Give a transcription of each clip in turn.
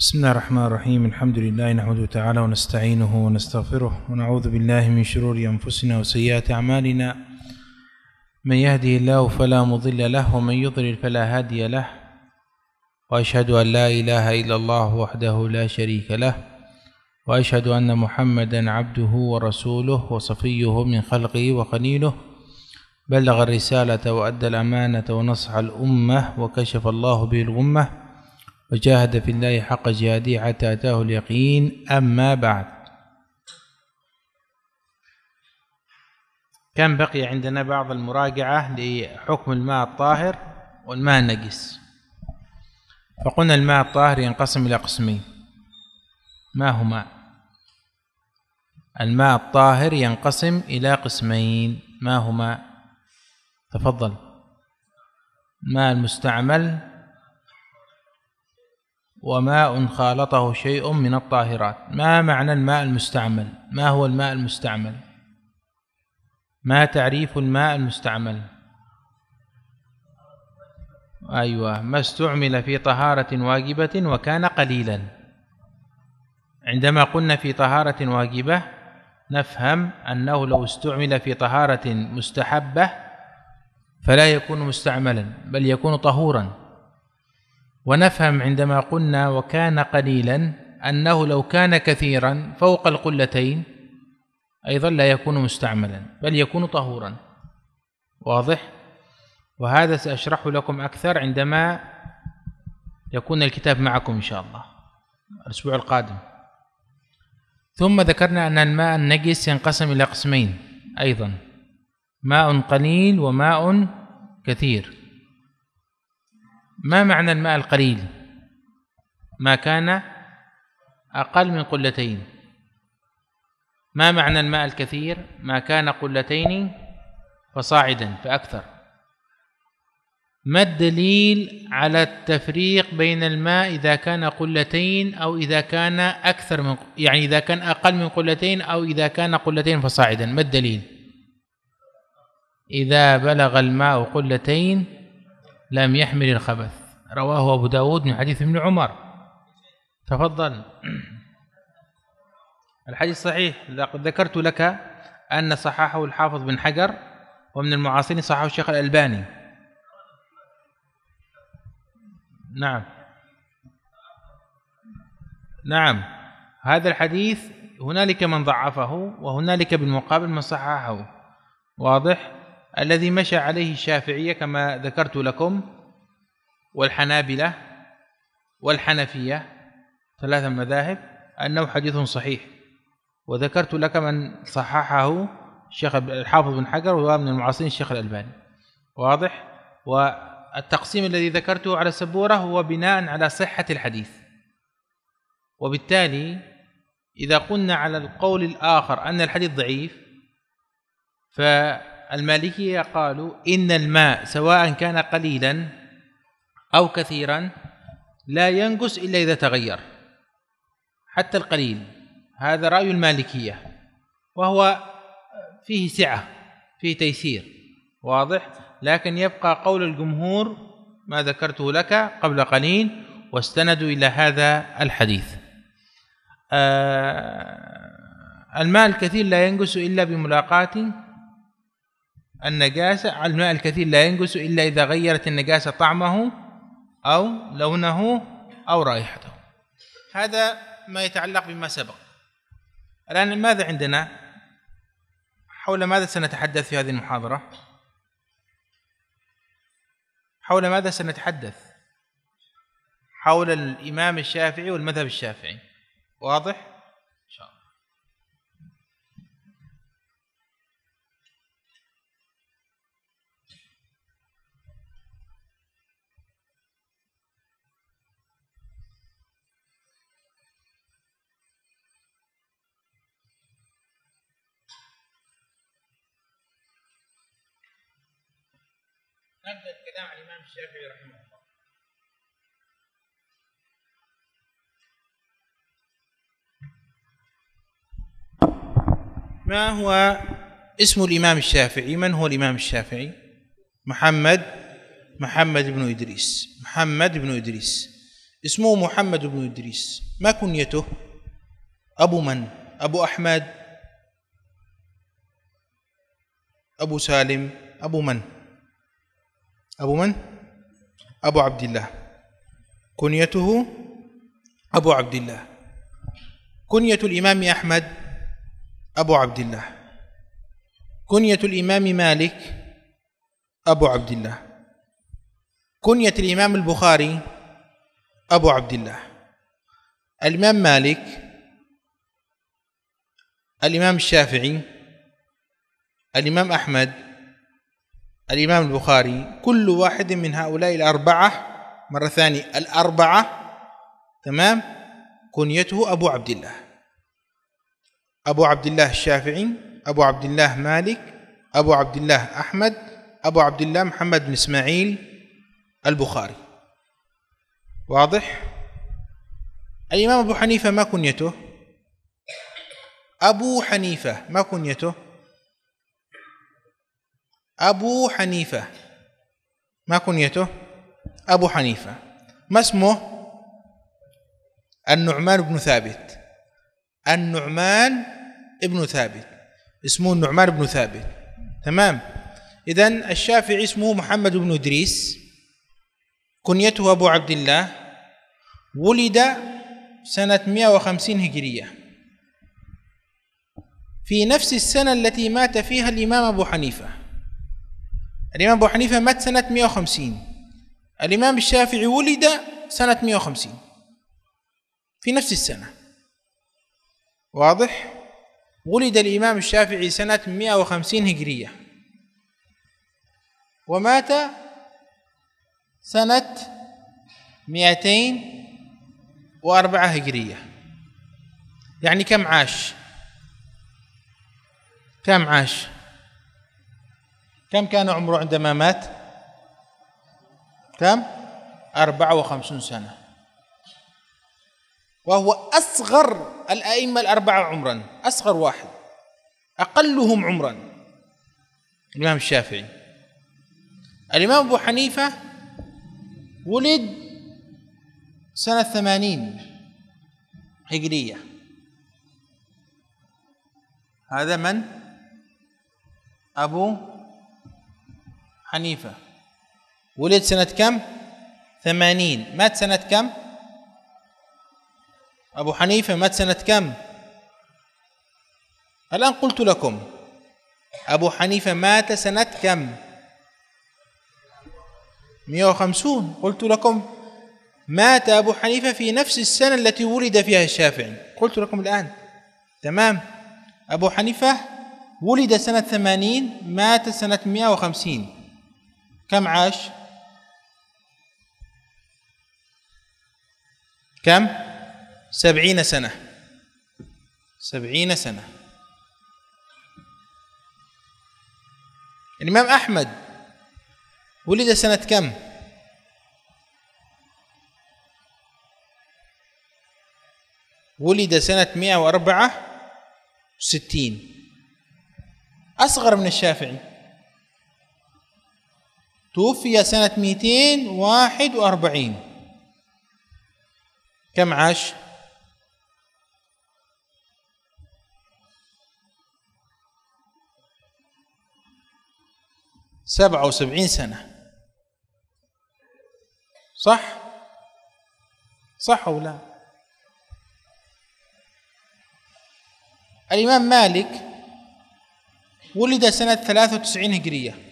بسم الله الرحمن الرحيم الحمد لله نحمده تعالى ونستعينه ونستغفره ونعوذ بالله من شرور أنفسنا وسيئات أعمالنا من يهده الله فلا مضل له ومن يضلل فلا هادي له وأشهد أن لا إله إلا الله وحده لا شريك له وأشهد أن محمدا عبده ورسوله وصفيه من خلقه وقليله بلغ الرسالة وأدى الأمانة ونصح الأمة وكشف الله به الغمة وجاهد في الله حق جهاده حتى أتاه اليقين أما بعد كان بقي عندنا بعض المراجعة لحكم الماء الطاهر والماء النجس فقلنا الماء الطاهر ينقسم إلى قسمين ما هما الماء الطاهر ينقسم إلى قسمين ما هما تفضل ماء المستعمل وماء خالطه شيء من الطاهرات ما معنى الماء المستعمل ما هو الماء المستعمل ما تعريف الماء المستعمل أيوة ما استعمل في طهارة واجبة وكان قليلا عندما قلنا في طهارة واجبة نفهم أنه لو استعمل في طهارة مستحبة فلا يكون مستعملا بل يكون طهورا ونفهم عندما قلنا وكان قليلا انه لو كان كثيرا فوق القلتين ايضا لا يكون مستعملا بل يكون طهورا واضح وهذا ساشرح لكم اكثر عندما يكون الكتاب معكم ان شاء الله الاسبوع القادم ثم ذكرنا ان الماء النجس ينقسم الى قسمين ايضا ماء قليل وماء كثير ما معنى الماء القليل ما كان أقل من قلتين ما معنى الماء الكثير ما كان قلتين فصاعدا فأكثر ما الدليل على التفريق بين الماء إذا كان قلتين أو إذا كان أكثر من يعني إذا كان أقل من قلتين أو إذا كان قلتين فصاعدا ما الدليل إذا بلغ الماء قلتين لم يحمل الخبث رواه أبو داود من حديث ابن عمر تفضل الحديث صحيح لقد ذكرت لك أن صححه الحافظ بن حجر ومن المعاصرين صححه الشيخ الألباني نعم نعم هذا الحديث هنالك من ضعفه وهنالك بالمقابل من صححه واضح الذي مشى عليه الشافعية كما ذكرت لكم والحنابلة والحنفية ثلاثة مذاهب أنه حديث صحيح وذكرت لك من صححه الشيخ الحافظ بن حجر وهو من المعاصرين الشيخ الألباني واضح والتقسيم الذي ذكرته على السبورة هو بناء على صحة الحديث وبالتالي إذا قلنا على القول الآخر أن الحديث ضعيف ف المالكية قالوا إن الماء سواء كان قليلا أو كثيرا لا ينقص إلا إذا تغير حتى القليل هذا رأي المالكية وهو فيه سعة فيه تيسير واضح لكن يبقى قول الجمهور ما ذكرته لك قبل قليل واستندوا إلى هذا الحديث آه الماء الكثير لا ينقص إلا بملاقاة النجاسة على الماء الكثير لا ينقص إلا إذا غيرت النجاسة طعمه أو لونه أو رائحته هذا ما يتعلق بما سبق الآن ماذا عندنا حول ماذا سنتحدث في هذه المحاضرة حول ماذا سنتحدث حول الإمام الشافعي والمذهب الشافعي واضح كلام الإمام الشافعي رحمه الله ما هو اسم الإمام الشافعي من هو الإمام الشافعي محمد محمد بن إدريس محمد بن إدريس اسمه محمد بن إدريس ما كنيته أبو من أبو أحمد أبو سالم أبو من أبو من؟ أبو عبد الله كنيته أبو عبد الله كنية الإمام أحمد أبو عبد الله كنية الإمام مالك أبو عبد الله كنية الإمام البخاري أبو عبد الله الإمام مالك الإمام الشافعي الإمام أحمد الإمام البخاري كل واحد من هؤلاء الأربعة مرة ثانية الأربعة تمام كنيته أبو عبد الله أبو عبد الله الشافعي أبو عبد الله مالك أبو عبد الله أحمد أبو عبد الله محمد بن إسماعيل البخاري واضح الإمام أبو حنيفة ما كنيته أبو حنيفة ما كنيته أبو حنيفة ما كنيته أبو حنيفة ما اسمه النعمان بن ثابت النعمان بن ثابت اسمه النعمان بن ثابت تمام إذا الشافعي اسمه محمد بن إدريس كنيته أبو عبد الله ولد سنة 150 هجرية في نفس السنة التي مات فيها الإمام أبو حنيفة الإمام أبو حنيفة مات سنة 150 الإمام الشافعي ولد سنة 150 في نفس السنة واضح؟ ولد الإمام الشافعي سنة 150 هجرية ومات سنة 204 هجرية يعني كم عاش؟ كم عاش؟ كم كان عمره عندما مات كم أربعة وخمسون سنة وهو أصغر الأئمة الأربعة عمرا أصغر واحد أقلهم عمرا الإمام الشافعي الإمام أبو حنيفة ولد سنة ثمانين هجرية هذا من أبو حنيفة ولد سنة كم؟ ثمانين مات سنة كم؟ أبو حنيفة مات سنة كم؟ الآن قلت لكم أبو حنيفة مات سنة كم؟ 150 قلت لكم مات أبو حنيفة في نفس السنة التي ولد فيها الشافعي قلت لكم الآن تمام أبو حنيفة ولد سنة 80 مات سنة 150 كم عاش كم سبعين سنة سبعين سنة الإمام أحمد ولد سنة كم ولد سنة مئة وأربعة وستين أصغر من الشافعي توفي سنة 241 كم عاش؟ سبعة وسبعين سنة صح؟ صح أو لا؟ الإمام مالك ولد سنة ثلاثة وتسعين هجرية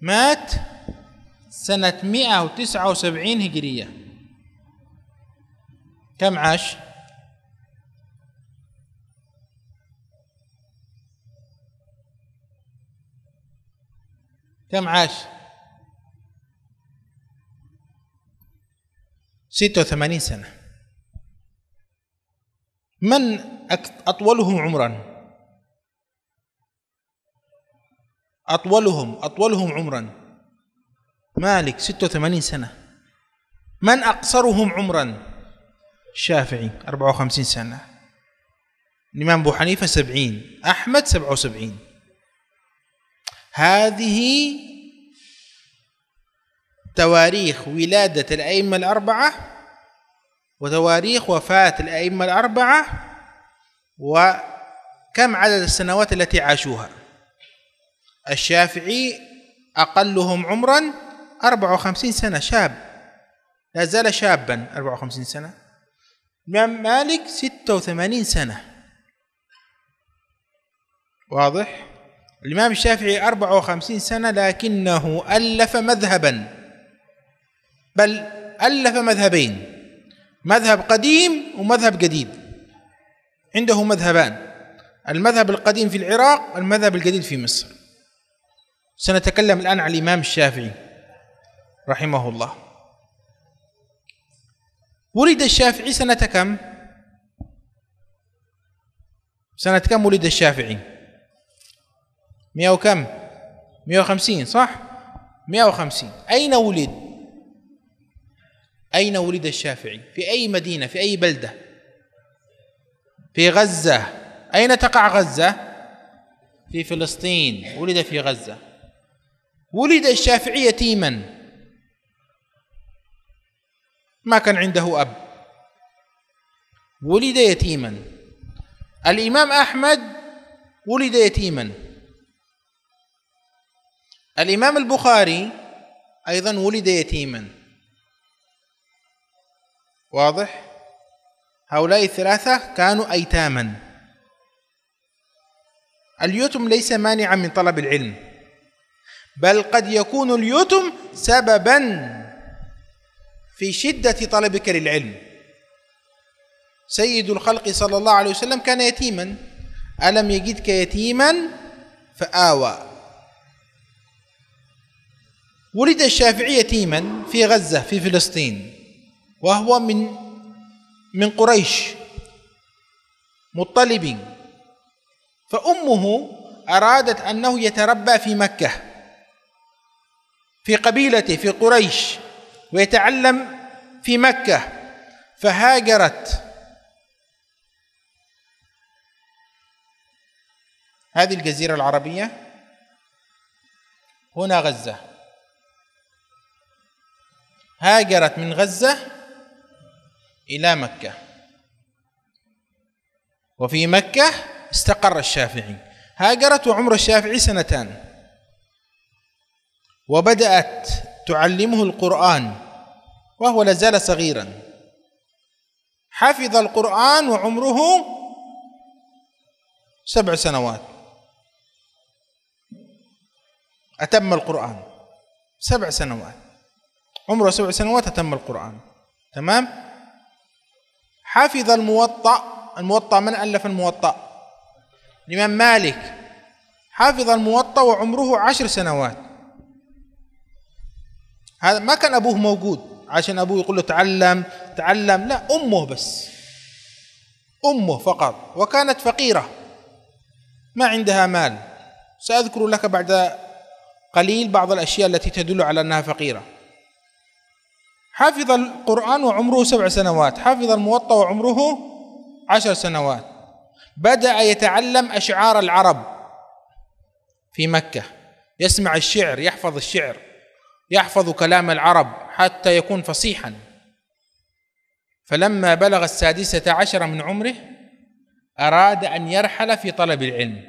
مات سنة 179 هجرية كم عاش؟ كم عاش؟ 86 سنة من أطولهم عمرًا؟ أطولهم أطولهم عمرا مالك 86 سنة من أقصرهم عمرا الشافعي 54 سنة الإمام أبو حنيفة 70 أحمد 77 هذه تواريخ ولادة الأئمة الأربعة وتواريخ وفاة الأئمة الأربعة وكم عدد السنوات التي عاشوها الشافعي أقلهم عمرا 54 سنة شاب لا زال شابا 54 سنة الإمام مالك 86 سنة واضح الإمام الشافعي 54 سنة لكنه ألف مذهبا بل ألف مذهبين مذهب قديم ومذهب جديد عنده مذهبان المذهب القديم في العراق المذهب الجديد في مصر سنتكلم الآن عن الإمام الشافعي رحمه الله ولد الشافعي سنة كم؟ سنة كم ولد الشافعي؟ مئة وكم؟ مئة وخمسين صح؟ مئة وخمسين أين ولد؟ أين ولد الشافعي؟ في أي مدينة؟ في أي بلدة؟ في غزة أين تقع غزة؟ في فلسطين ولد في غزة ولد الشافعي يتيما ما كان عنده أب ولد يتيما الإمام أحمد ولد يتيما الإمام البخاري أيضا ولد يتيما واضح هؤلاء الثلاثة كانوا أيتاما اليتم ليس مانعا من طلب العلم بل قد يكون اليتم سببا في شدة طلبك للعلم سيد الخلق صلى الله عليه وسلم كان يتيما ألم يجدك يتيما فآوى ولد الشافعي يتيما في غزة في فلسطين وهو من من قريش مطلب فأمه أرادت أنه يتربى في مكة في قبيلته في قريش ويتعلم في مكة فهاجرت هذه الجزيرة العربية هنا غزة هاجرت من غزة إلى مكة وفي مكة استقر الشافعي هاجرت وعمر الشافعي سنتان وبدأت تعلمه القرآن وهو لازال صغيرا حفظ القرآن وعمره سبع سنوات أتم القرآن سبع سنوات عمره سبع سنوات أتم القرآن تمام حفظ الموطأ الموطأ من ألف الموطأ الإمام مالك حفظ الموطأ وعمره عشر سنوات هذا ما كان أبوه موجود عشان أبوه يقول له تعلم تعلم لا أمه بس أمه فقط وكانت فقيرة ما عندها مال سأذكر لك بعد قليل بعض الأشياء التي تدل على أنها فقيرة حفظ القرآن وعمره سبع سنوات حفظ الموطأ وعمره عشر سنوات بدأ يتعلم أشعار العرب في مكة يسمع الشعر يحفظ الشعر يحفظ كلام العرب حتى يكون فصيحا فلما بلغ السادسة عشر من عمره أراد أن يرحل في طلب العلم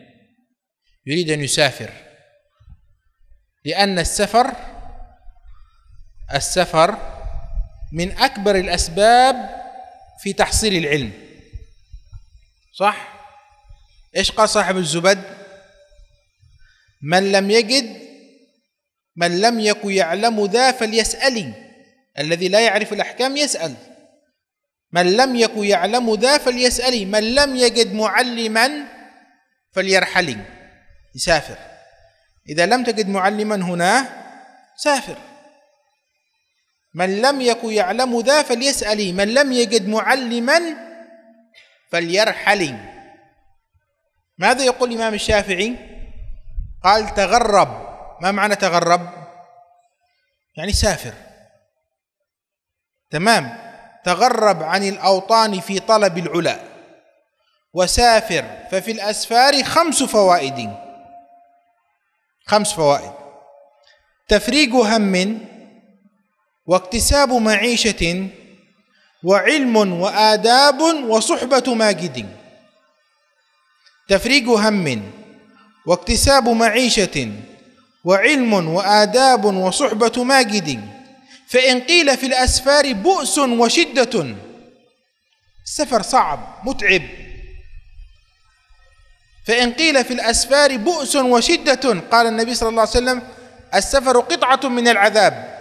يريد أن يسافر لأن السفر السفر من أكبر الأسباب في تحصيل العلم صح؟ إيش قال صاحب الزبد؟ من لم يجد من لم يك يعلم ذا فليسألي الذي لا يعرف الأحكام يسأل من لم يك يعلم ذا فليسألي من لم يجد معلما فليرحلي يسافر إذا لم تجد معلما هنا سافر من لم يك يعلم ذا فليسألي من لم يجد معلما فليرحل ماذا يقول الإمام الشافعي قال تغرب ما معنى تغرب يعني سافر تمام تغرب عن الأوطان في طلب العلا وسافر ففي الأسفار خمس فوائد خمس فوائد تفريق هم واكتساب معيشة وعلم وآداب وصحبة ماجد تفريق هم واكتساب معيشة وعلم وآداب وصحبة ماجد فإن قيل في الأسفار بؤس وشدة السفر صعب متعب فإن قيل في الأسفار بؤس وشدة قال النبي صلى الله عليه وسلم السفر قطعة من العذاب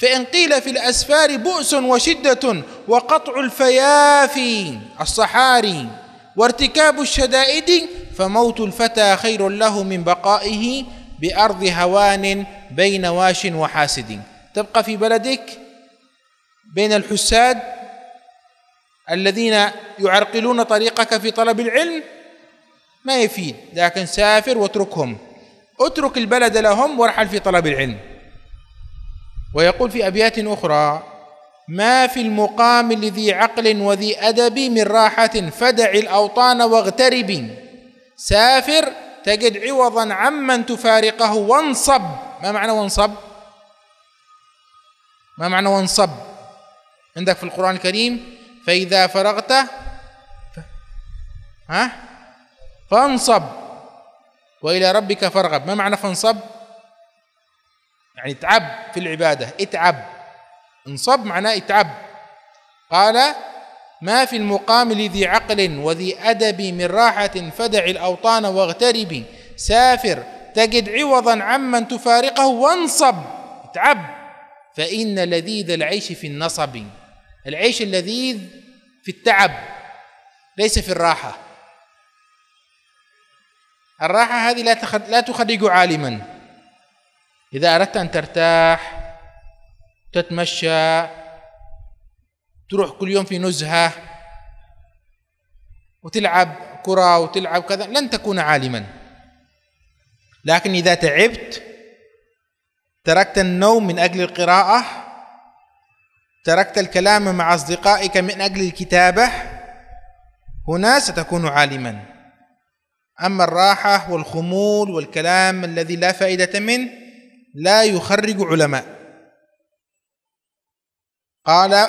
فإن قيل في الأسفار بؤس وشدة وقطع الفيافي الصحاري وارتكاب الشدائد فموت الفتى خير له من بقائه بأرض هوان بين واش وحاسد تبقى في بلدك بين الحساد الذين يعرقلون طريقك في طلب العلم ما يفيد لكن سافر واتركهم اترك البلد لهم وارحل في طلب العلم ويقول في أبيات أخرى ما في المقام لذي عقل وذي أدب من راحة فدع الأوطان واغترب سافر تجد عوضا عمن تفارقه وانصب ما معنى وانصب ما معنى وانصب عندك في القرآن الكريم فإذا فرغت ها فانصب وإلى ربك فارغب ما معنى فانصب يعني اتعب في العبادة اتعب انصب معناه اتعب قال ما في المقام لذي عقل وذي أدب من راحة فدع الأوطان واغترب سافر تجد عوضا عمن تفارقه وانصب اتعب فإن لذيذ العيش في النصب العيش اللذيذ في التعب ليس في الراحة الراحة هذه لا لا تخرج عالما إذا أردت أن ترتاح تتمشى تروح كل يوم في نزهة وتلعب كرة وتلعب كذا لن تكون عالما لكن إذا تعبت تركت النوم من أجل القراءة تركت الكلام مع أصدقائك من أجل الكتابة هنا ستكون عالما أما الراحة والخمول والكلام الذي لا فائدة منه لا يخرج علماء قال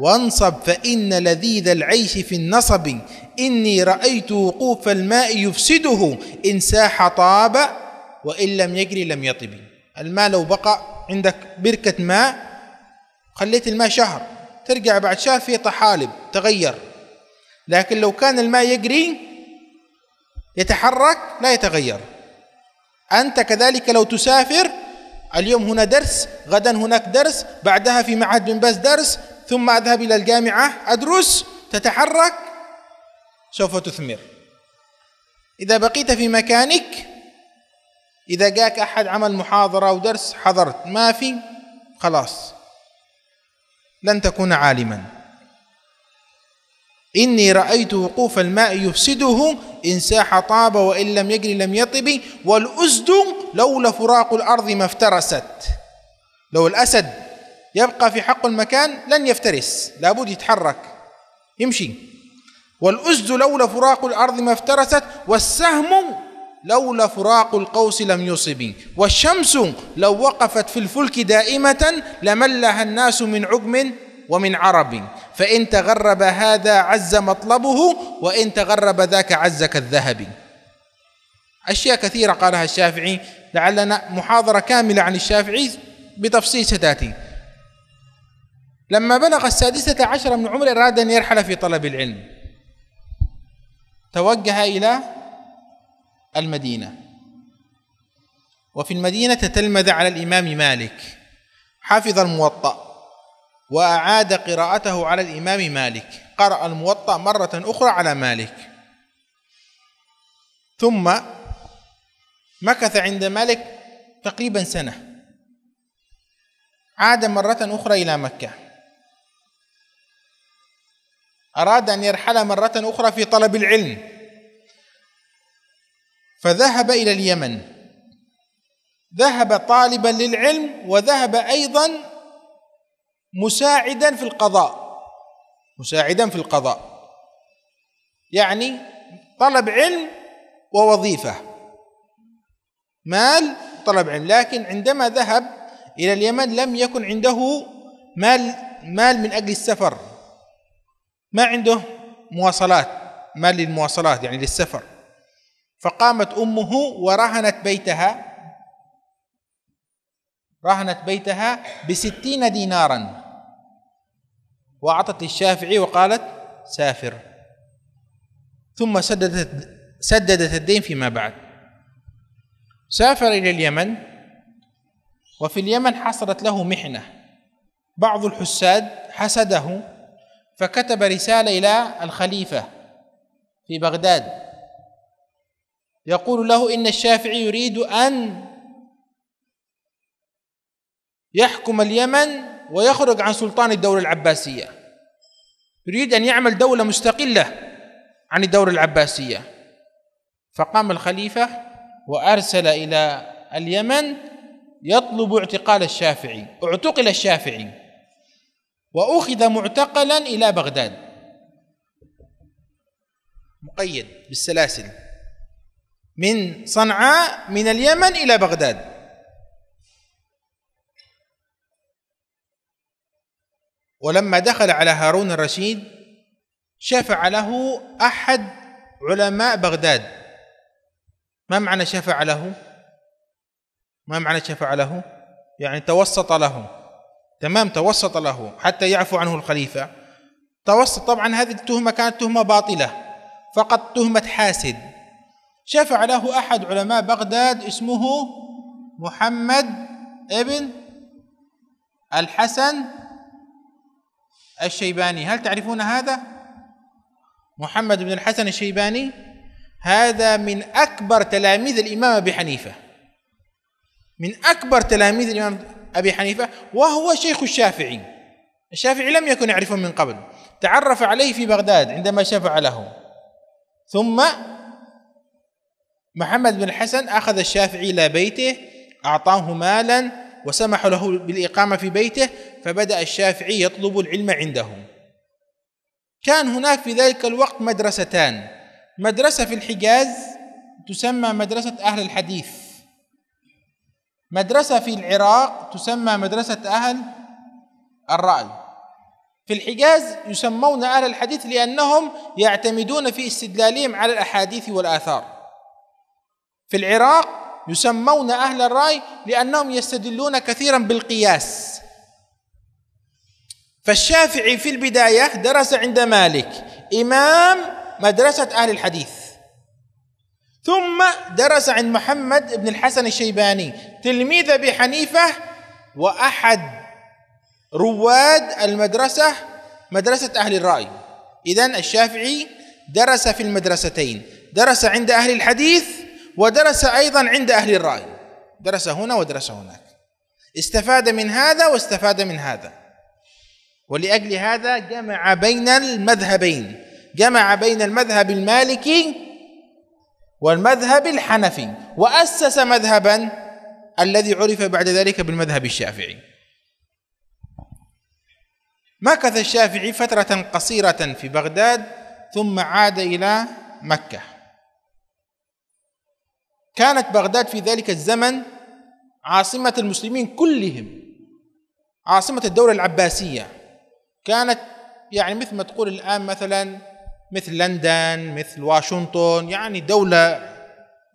وانصب فإن لذيذ العيش في النصب إني رأيت وقوف الماء يفسده إن ساح طاب وإن لم يجري لم يطب الماء لو بقى عندك بركة ماء خليت الماء شهر ترجع بعد شهر فيه طحالب تغير لكن لو كان الماء يجري يتحرك لا يتغير أنت كذلك لو تسافر اليوم هنا درس غدا هناك درس بعدها في معهد بن باز درس ثم أذهب إلى الجامعة أدرس تتحرك سوف تثمر إذا بقيت في مكانك إذا جاك أحد عمل محاضرة أو درس حضرت ما في خلاص لن تكون عالما إني رأيت وقوف الماء يفسده إن ساح طاب وإن لم يجري لم يطب والأسد لولا فراق الأرض ما افترست لو الأسد يبقى في حق المكان لن يفترس لابد يتحرك يمشي والأزد لولا فراق الأرض ما افترست والسهم لولا فراق القوس لم يصب والشمس لو وقفت في الفلك دائمة لملها الناس من عجم ومن عرب فإن تغرب هذا عز مطلبه وإن تغرب ذاك عز كالذهب أشياء كثيرة قالها الشافعي لعلنا محاضرة كاملة عن الشافعي بتفصيل ستاتي لما بلغ السادسة عشر من عمره أراد أن يرحل في طلب العلم توجه إلى المدينة وفي المدينة تتلمذ على الإمام مالك حفظ الموطأ وأعاد قراءته على الإمام مالك قرأ الموطأ مرة أخرى على مالك ثم مكث عند مالك تقريبا سنة عاد مرة أخرى إلى مكة أراد أن يرحل مرة أخرى في طلب العلم فذهب إلى اليمن ذهب طالبا للعلم وذهب أيضا مساعدا في القضاء مساعدا في القضاء يعني طلب علم ووظيفة مال طلب علم لكن عندما ذهب إلى اليمن لم يكن عنده مال مال من أجل السفر ما عنده مواصلات مال للمواصلات يعني للسفر فقامت امه ورهنت بيتها رهنت بيتها بستين دينارا واعطت للشافعي وقالت سافر ثم سددت سددت الدين فيما بعد سافر الى اليمن وفي اليمن حصلت له محنه بعض الحساد حسده فكتب رساله الى الخليفه في بغداد يقول له ان الشافعي يريد ان يحكم اليمن ويخرج عن سلطان الدوله العباسيه يريد ان يعمل دوله مستقله عن الدوله العباسيه فقام الخليفه وارسل الى اليمن يطلب اعتقال الشافعي اعتقل الشافعي وأخذ معتقلا إلى بغداد مقيد بالسلاسل من صنعاء من اليمن إلى بغداد ولما دخل على هارون الرشيد شفع له أحد علماء بغداد ما معنى شفع له ما معنى شفع له يعني توسط له تمام توسط له حتى يعفو عنه الخليفة توسط طبعا هذه التهمة كانت تهمة باطلة فقط تهمة حاسد شفع له أحد علماء بغداد اسمه محمد ابن الحسن الشيباني هل تعرفون هذا محمد بن الحسن الشيباني هذا من أكبر تلاميذ الإمام أبي حنيفة من أكبر تلاميذ الإمام أبي حنيفة وهو شيخ الشافعي الشافعي لم يكن يعرفه من قبل تعرف عليه في بغداد عندما شفع له ثم محمد بن الحسن أخذ الشافعي إلى بيته أعطاه مالا وسمح له بالإقامة في بيته فبدأ الشافعي يطلب العلم عنده كان هناك في ذلك الوقت مدرستان مدرسة في الحجاز تسمى مدرسة أهل الحديث مدرسة في العراق تسمى مدرسة أهل الرأي في الحجاز يسمون أهل الحديث لأنهم يعتمدون في استدلالهم على الأحاديث والآثار في العراق يسمون أهل الرأي لأنهم يستدلون كثيرا بالقياس فالشافعي في البداية درس عند مالك إمام مدرسة أهل الحديث ثم درس عند محمد بن الحسن الشيباني تلميذ ابي حنيفه واحد رواد المدرسه مدرسه اهل الراي اذا الشافعي درس في المدرستين درس عند اهل الحديث ودرس ايضا عند اهل الراي درس هنا ودرس هناك استفاد من هذا واستفاد من هذا ولاجل هذا جمع بين المذهبين جمع بين المذهب المالكي والمذهب الحنفي وأسس مذهبا الذي عرف بعد ذلك بالمذهب الشافعي مكث الشافعي فترة قصيرة في بغداد ثم عاد إلى مكة كانت بغداد في ذلك الزمن عاصمة المسلمين كلهم عاصمة الدولة العباسية كانت يعني مثل ما تقول الآن مثلا مثل لندن مثل واشنطن يعني دولة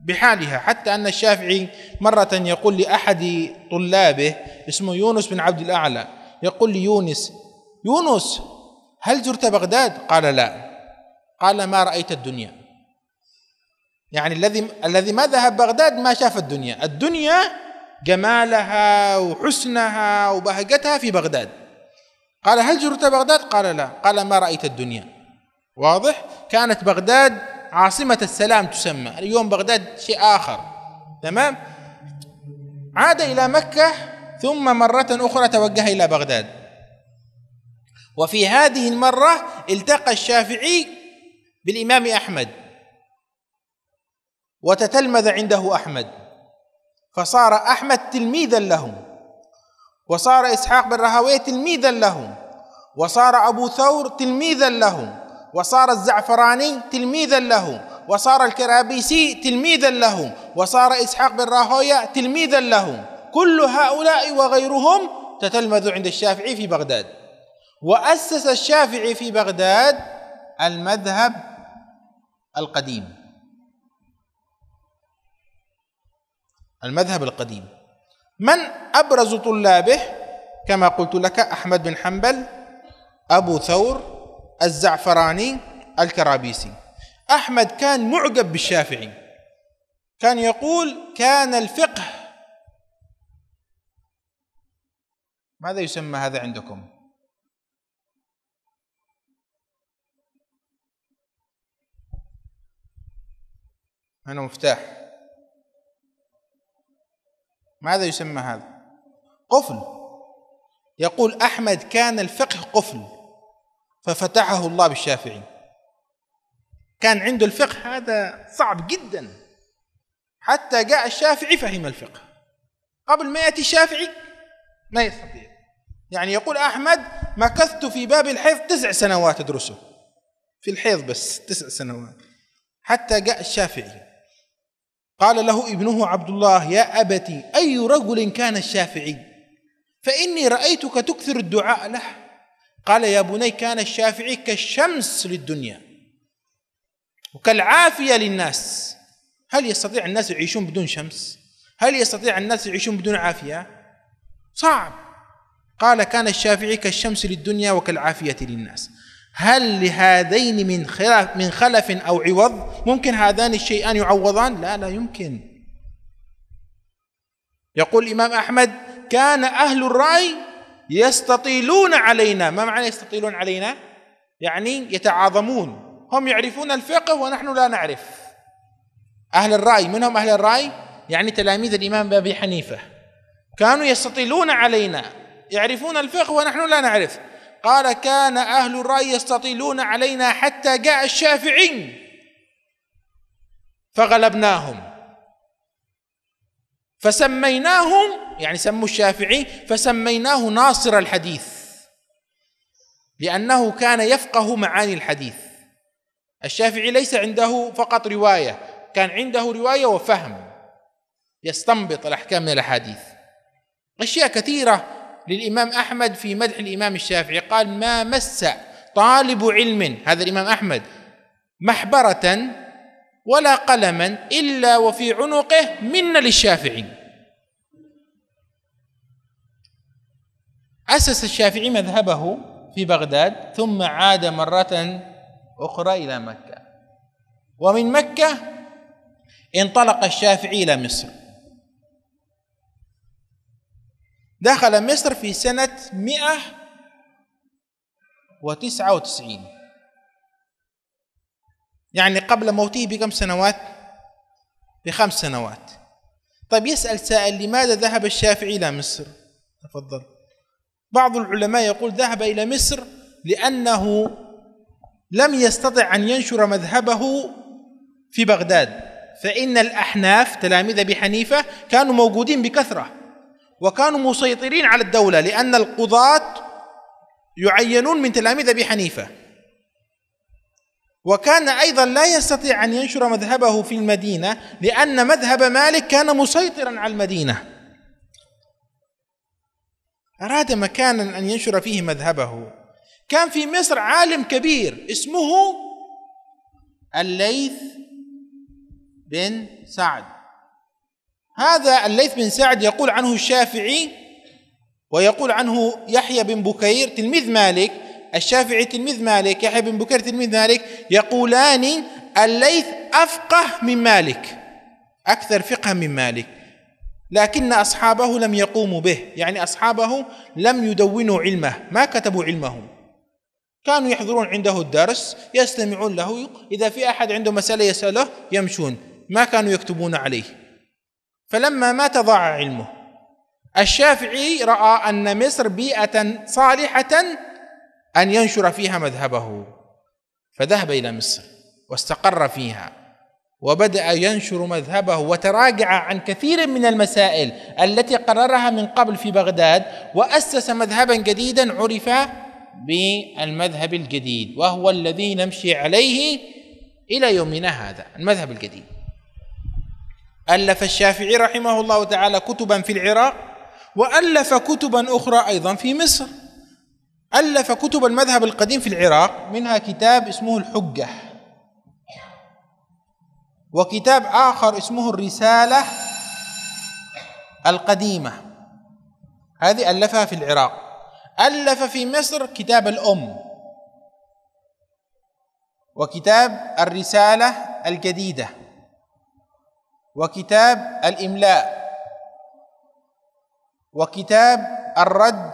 بحالها حتى أن الشافعي مرة يقول لأحد طلابه اسمه يونس بن عبد الأعلى يقول ليونس يونس هل زرت بغداد؟ قال لا قال ما رأيت الدنيا يعني الذي الذي ما ذهب بغداد ما شاف الدنيا الدنيا جمالها وحسنها وبهجتها في بغداد قال هل زرت بغداد؟ قال لا قال ما رأيت الدنيا واضح كانت بغداد عاصمة السلام تسمى اليوم بغداد شيء آخر تمام عاد إلى مكة ثم مرة أخرى توجه إلى بغداد وفي هذه المرة التقى الشافعي بالإمام أحمد وتتلمذ عنده أحمد فصار أحمد تلميذا له وصار إسحاق بن رهوية تلميذا له وصار أبو ثور تلميذا لهم وصار الزعفراني تلميذا له وصار الكرابيسي تلميذا له وصار إسحاق بن راهوية تلميذا له كل هؤلاء وغيرهم تتلمذ عند الشافعي في بغداد وأسس الشافعي في بغداد المذهب القديم المذهب القديم من أبرز طلابه كما قلت لك أحمد بن حنبل أبو ثور الزعفراني الكرابيسي احمد كان معجب بالشافعي كان يقول كان الفقه ماذا يسمى هذا عندكم هنا مفتاح ماذا يسمى هذا قفل يقول احمد كان الفقه قفل ففتحه الله بالشافعي كان عنده الفقه هذا صعب جدا حتى جاء الشافعي فهم الفقه قبل ما يأتي الشافعي ما يستطيع يعني يقول أحمد مكثت في باب الحيض تسع سنوات أدرسه في الحيض بس تسع سنوات حتى جاء الشافعي قال له ابنه عبد الله يا أبتي أي رجل كان الشافعي فإني رأيتك تكثر الدعاء له قال يا بني كان الشافعي كالشمس للدنيا وكالعافية للناس هل يستطيع الناس يعيشون بدون شمس هل يستطيع الناس يعيشون بدون عافية صعب قال كان الشافعي كالشمس للدنيا وكالعافية للناس هل لهذين من خلف من خلف او عوض ممكن هذان الشيئان يعوضان؟ لا لا يمكن. يقول الامام احمد كان اهل الراي يستطيلون علينا ما معنى يستطيلون علينا يعني يتعاظمون هم يعرفون الفقه ونحن لا نعرف أهل الرأي من هم أهل الرأي يعني تلاميذ الإمام أبي حنيفة كانوا يستطيلون علينا يعرفون الفقه ونحن لا نعرف قال كان أهل الرأي يستطيلون علينا حتى جاء الشافعي فغلبناهم فسميناهم يعني سموا الشافعي فسميناه ناصر الحديث لأنه كان يفقه معاني الحديث الشافعي ليس عنده فقط رواية كان عنده رواية وفهم يستنبط الأحكام من الأحاديث أشياء كثيرة للإمام أحمد في مدح الإمام الشافعي قال ما مس طالب علم هذا الإمام أحمد محبرة ولا قلما إلا وفي عنقه منا للشافعي أسس الشافعي مذهبه في بغداد ثم عاد مرة أخرى إلى مكة ومن مكة انطلق الشافعي إلى مصر دخل مصر في سنة مئه وتسعه وتسعين يعني قبل موته بكم سنوات بخمس سنوات طيب يسأل سائل لماذا ذهب الشافعي إلى مصر تفضل بعض العلماء يقول ذهب إلى مصر لأنه لم يستطع أن ينشر مذهبه في بغداد فإن الأحناف تلاميذ أبي حنيفة كانوا موجودين بكثرة وكانوا مسيطرين على الدولة لأن القضاة يعينون من تلاميذ أبي حنيفة وكان أيضا لا يستطيع أن ينشر مذهبه في المدينة لأن مذهب مالك كان مسيطرا على المدينة أراد مكانا أن ينشر فيه مذهبه كان في مصر عالم كبير اسمه الليث بن سعد هذا الليث بن سعد يقول عنه الشافعي ويقول عنه يحيى بن بكير تلميذ مالك الشافعي تلميذ مالك يحيى بن بكر تلميذ مالك يقولان الليث أفقه من مالك أكثر فقها من مالك لكن أصحابه لم يقوموا به يعني أصحابه لم يدونوا علمه ما كتبوا علمه كانوا يحضرون عنده الدرس يستمعون له إذا في أحد عنده مسألة يسأله يمشون ما كانوا يكتبون عليه فلما مات ضاع علمه الشافعي رأى أن مصر بيئة صالحة أن ينشر فيها مذهبه فذهب إلى مصر واستقر فيها وبدأ ينشر مذهبه وتراجع عن كثير من المسائل التي قررها من قبل في بغداد وأسس مذهبا جديدا عرف بالمذهب الجديد وهو الذي نمشي عليه إلى يومنا هذا المذهب الجديد ألف الشافعي رحمه الله تعالى كتبا في العراق وألف كتبا أخرى أيضا في مصر ألف كتب المذهب القديم في العراق منها كتاب اسمه الحجة وكتاب آخر اسمه الرسالة القديمة هذه ألفها في العراق ألف في مصر كتاب الأم وكتاب الرسالة الجديدة وكتاب الإملاء وكتاب الرد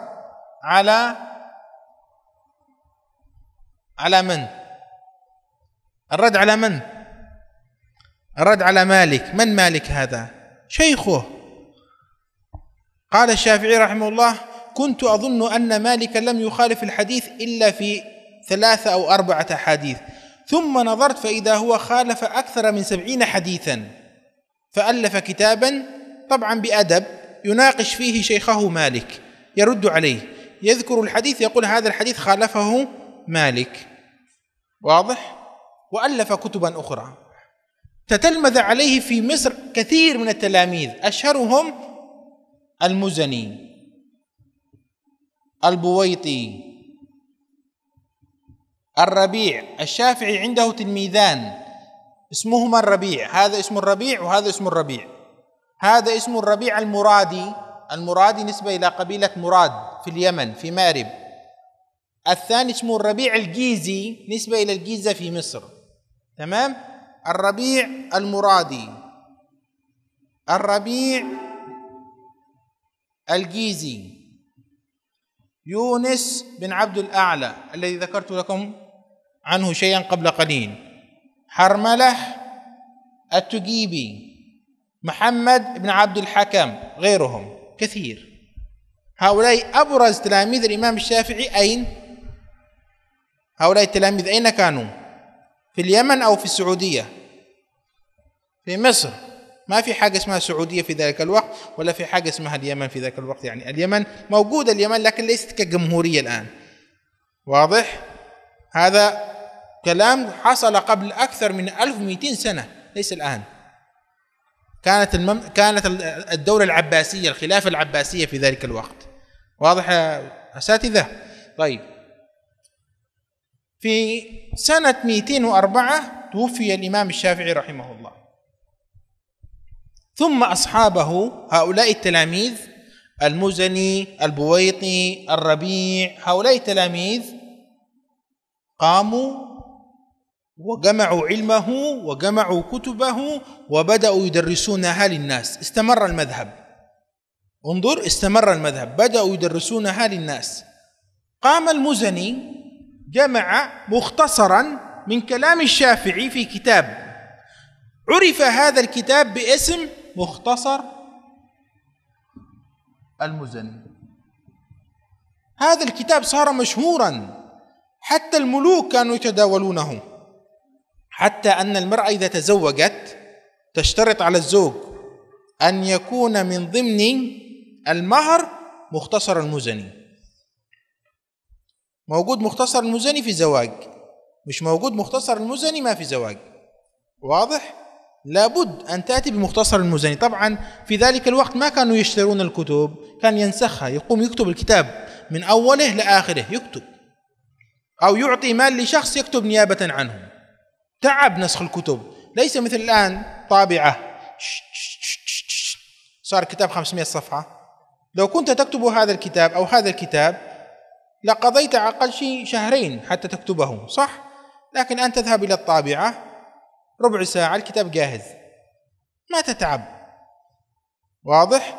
على على من الرد على من الرد على مالك من مالك هذا شيخه قال الشافعي رحمه الله كنت أظن أن مالكا لم يخالف الحديث إلا في ثلاثة أو أربعة حديث ثم نظرت فإذا هو خالف أكثر من سبعين حديثا فألف كتابا طبعا بأدب يناقش فيه شيخه مالك يرد عليه يذكر الحديث يقول هذا الحديث خالفه مالك واضح وألف كتبا أخرى تتلمذ عليه في مصر كثير من التلاميذ أشهرهم المزني البويطي الربيع الشافعي عنده تلميذان اسمهما الربيع هذا اسم الربيع وهذا اسم الربيع هذا اسم الربيع المرادي المرادي نسبة إلى قبيلة مراد في اليمن في مأرب الثاني اسمه الربيع الجيزي نسبة إلى الجيزة في مصر تمام الربيع المرادي الربيع الجيزي يونس بن عبد الأعلى الذي ذكرت لكم عنه شيئا قبل قليل حرملة التجيبي محمد بن عبد الحكم غيرهم كثير هؤلاء أبرز تلاميذ الإمام الشافعي أين؟ هؤلاء التلاميذ أين كانوا في اليمن أو في السعودية في مصر ما في حاجة اسمها السعودية في ذلك الوقت ولا في حاجة اسمها اليمن في ذلك الوقت يعني اليمن موجودة اليمن لكن ليست كجمهورية الآن واضح هذا كلام حصل قبل أكثر من 1200 سنة ليس الآن كانت المم... كانت الدولة العباسية الخلافة العباسية في ذلك الوقت واضح يا أساتذة طيب في سنة 204 توفي الإمام الشافعي رحمه الله ثم أصحابه هؤلاء التلاميذ المزني البويطي الربيع هؤلاء التلاميذ قاموا وجمعوا علمه وجمعوا كتبه وبدأوا يدرسونها للناس استمر المذهب انظر استمر المذهب بدأوا يدرسونها للناس قام المزني جمع مختصرا من كلام الشافعي في كتاب عرف هذا الكتاب باسم مختصر المزني هذا الكتاب صار مشهورا حتى الملوك كانوا يتداولونه حتى أن المرأة إذا تزوجت تشترط على الزوج أن يكون من ضمن المهر مختصر المزني موجود مختصر المزني في زواج مش موجود مختصر المزني ما في زواج واضح لابد أن تأتي بمختصر المزني طبعا في ذلك الوقت ما كانوا يشترون الكتب كان ينسخها يقوم يكتب الكتاب من أوله لآخره يكتب أو يعطي مال لشخص يكتب نيابة عنه تعب نسخ الكتب ليس مثل الآن طابعة صار كتاب 500 صفحة لو كنت تكتب هذا الكتاب أو هذا الكتاب لقضيت على اقل شيء شهرين حتى تكتبه صح لكن ان تذهب الى الطابعه ربع ساعه الكتاب جاهز ما تتعب واضح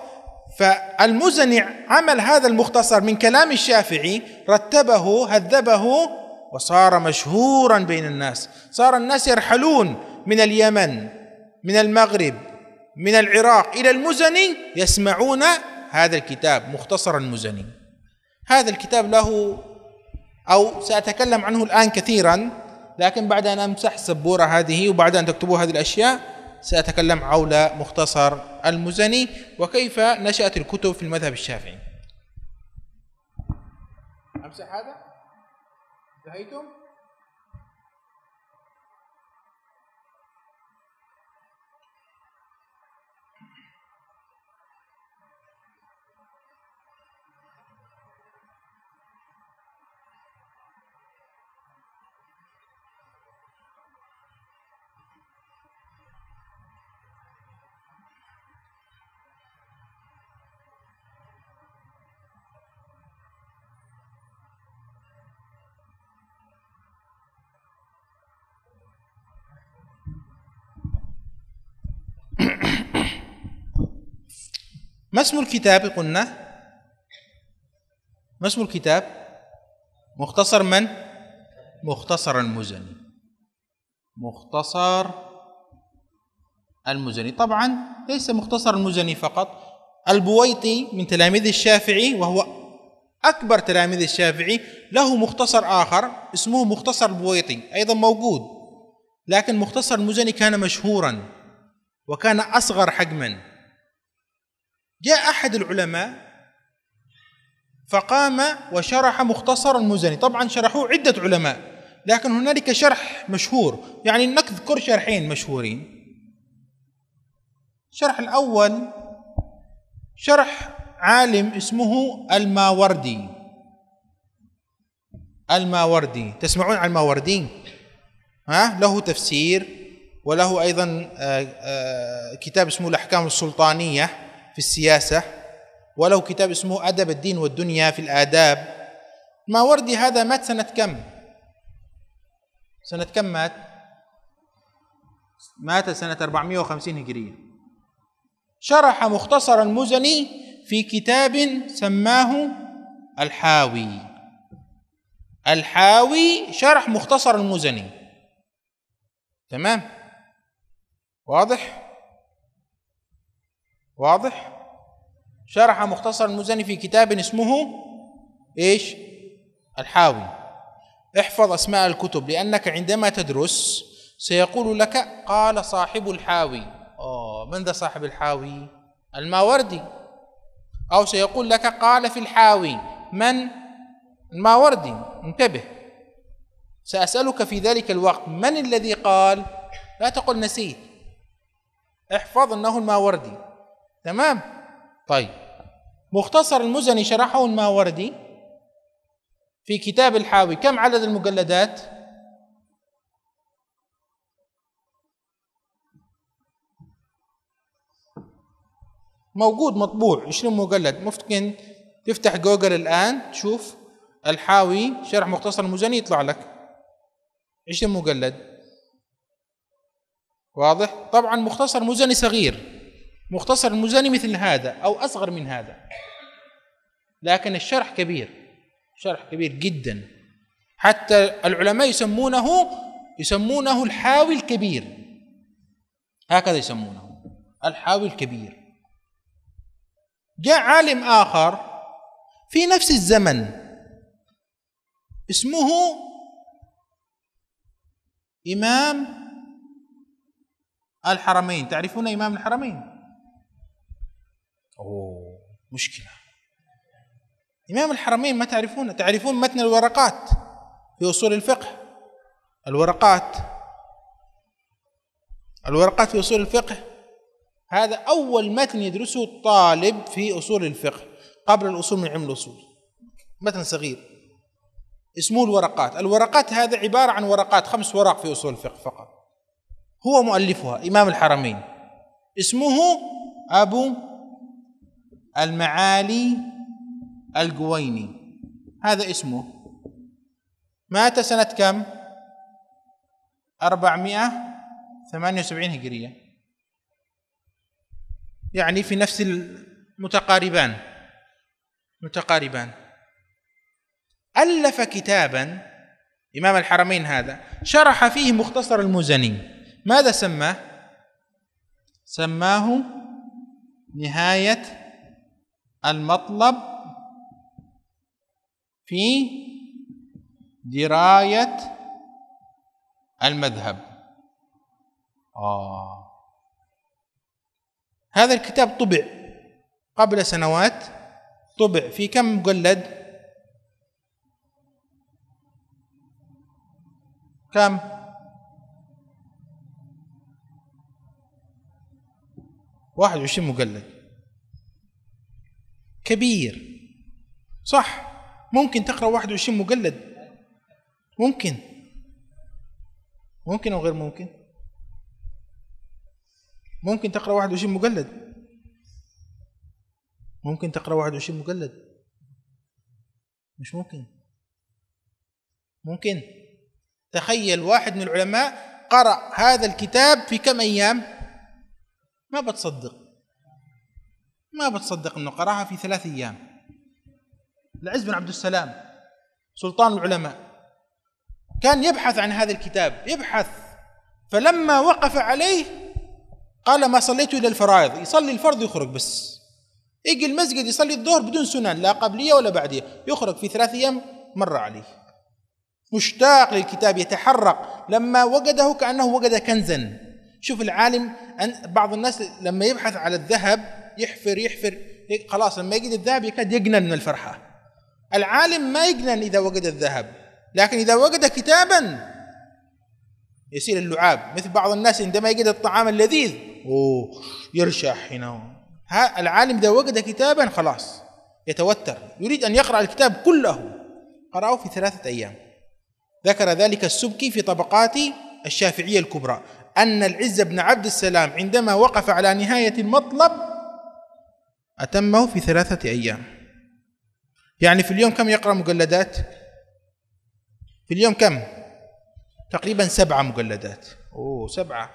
فالمزنع عمل هذا المختصر من كلام الشافعي رتبه هذبه وصار مشهورا بين الناس صار الناس يرحلون من اليمن من المغرب من العراق الى المزني يسمعون هذا الكتاب مختصر المزني هذا الكتاب له أو سأتكلم عنه الآن كثيرا لكن بعد أن أمسح السبورة هذه وبعد أن تكتبوا هذه الأشياء سأتكلم حول مختصر المزني وكيف نشأت الكتب في المذهب الشافعي أمسح هذا انتهيتم ما اسم الكتاب قلنا ما اسم الكتاب مختصر من مختصر المزني مختصر المزني طبعا ليس مختصر المزني فقط البويطي من تلاميذ الشافعي وهو أكبر تلاميذ الشافعي له مختصر آخر اسمه مختصر البويطي أيضا موجود لكن مختصر المزني كان مشهورا وكان أصغر حجما جاء أحد العلماء فقام وشرح مختصر المزني طبعا شرحوه عدة علماء لكن هنالك شرح مشهور يعني نذكر شرحين مشهورين الشرح الأول شرح عالم اسمه الماوردي الماوردي تسمعون عن الماوردي ها له تفسير وله أيضا آه، آه، كتاب اسمه الأحكام السلطانية في السياسة وله كتاب اسمه أدب الدين والدنيا في الآداب ما وردي هذا مات سنة كم سنة كم مات مات سنة 450 هجرية شرح مختصر المزني في كتاب سماه الحاوي الحاوي شرح مختصر المزني تمام واضح واضح شرح مختصر المزني في كتاب اسمه ايش الحاوي احفظ اسماء الكتب لانك عندما تدرس سيقول لك قال صاحب الحاوي اه من ذا صاحب الحاوي الماوردي او سيقول لك قال في الحاوي من الماوردي انتبه ساسالك في ذلك الوقت من الذي قال لا تقل نسيت احفظ انه الماوردي تمام طيب مختصر المزني شرحه الماوردي في كتاب الحاوي كم عدد المجلدات موجود مطبوع 20 مجلد ممكن تفتح جوجل الان تشوف الحاوي شرح مختصر المزني يطلع لك 20 مجلد واضح طبعا مختصر مزني صغير مختصر مزني مثل هذا أو أصغر من هذا لكن الشرح كبير شرح كبير جدا حتى العلماء يسمونه يسمونه الحاوي الكبير هكذا يسمونه الحاوي الكبير جاء عالم آخر في نفس الزمن اسمه إمام الحرمين تعرفون إمام الحرمين أوه مشكلة إمام الحرمين ما تعرفونه تعرفون متن الورقات في أصول الفقه الورقات الورقات في أصول الفقه هذا أول متن يدرسه الطالب في أصول الفقه قبل الأصول من علم الأصول متن صغير اسمه الورقات الورقات هذا عبارة عن ورقات خمس ورق في أصول الفقه فقط هو مؤلفها إمام الحرمين اسمه أبو المعالي الجويني هذا اسمه مات سنة كم؟ 478 هجرية يعني في نفس المتقاربان متقاربان ألف كتابا إمام الحرمين هذا شرح فيه مختصر المزني ماذا سماه سماه نهاية المطلب في دراية المذهب آه هذا الكتاب طبع قبل سنوات طبع في كم مجلد كم 21 مقلد كبير صح ممكن تقرا 21 مقلد ممكن ممكن او غير ممكن ممكن تقرا 21 مقلد ممكن تقرا 21 مقلد مش ممكن ممكن تخيل واحد من العلماء قرأ هذا الكتاب في كم أيام ما بتصدق ما بتصدق انه قراها في ثلاث ايام العز بن عبد السلام سلطان العلماء كان يبحث عن هذا الكتاب يبحث فلما وقف عليه قال ما صليت الا الفرائض يصلي الفرض يخرج بس يجي المسجد يصلي الظهر بدون سنن لا قبليه ولا بعديه يخرج في ثلاث ايام مر عليه مشتاق للكتاب يتحرق لما وجده كانه وجد كنزا شوف العالم أن بعض الناس لما يبحث على الذهب يحفر يحفر خلاص لما يجد الذهب يكاد يجنن من الفرحة العالم ما يجنن إذا وجد الذهب لكن إذا وجد كتابا يصير اللعاب مثل بعض الناس عندما يجد الطعام اللذيذ أوه يرشح هنا ها العالم إذا وجد كتابا خلاص يتوتر يريد أن يقرأ الكتاب كله قرأه في ثلاثة أيام ذكر ذلك السبكي في طبقات الشافعية الكبرى أن العز بن عبد السلام عندما وقف على نهاية المطلب أتمه في ثلاثة أيام يعني في اليوم كم يقرأ مجلدات في اليوم كم تقريبا سبعة مجلدات أوه سبعة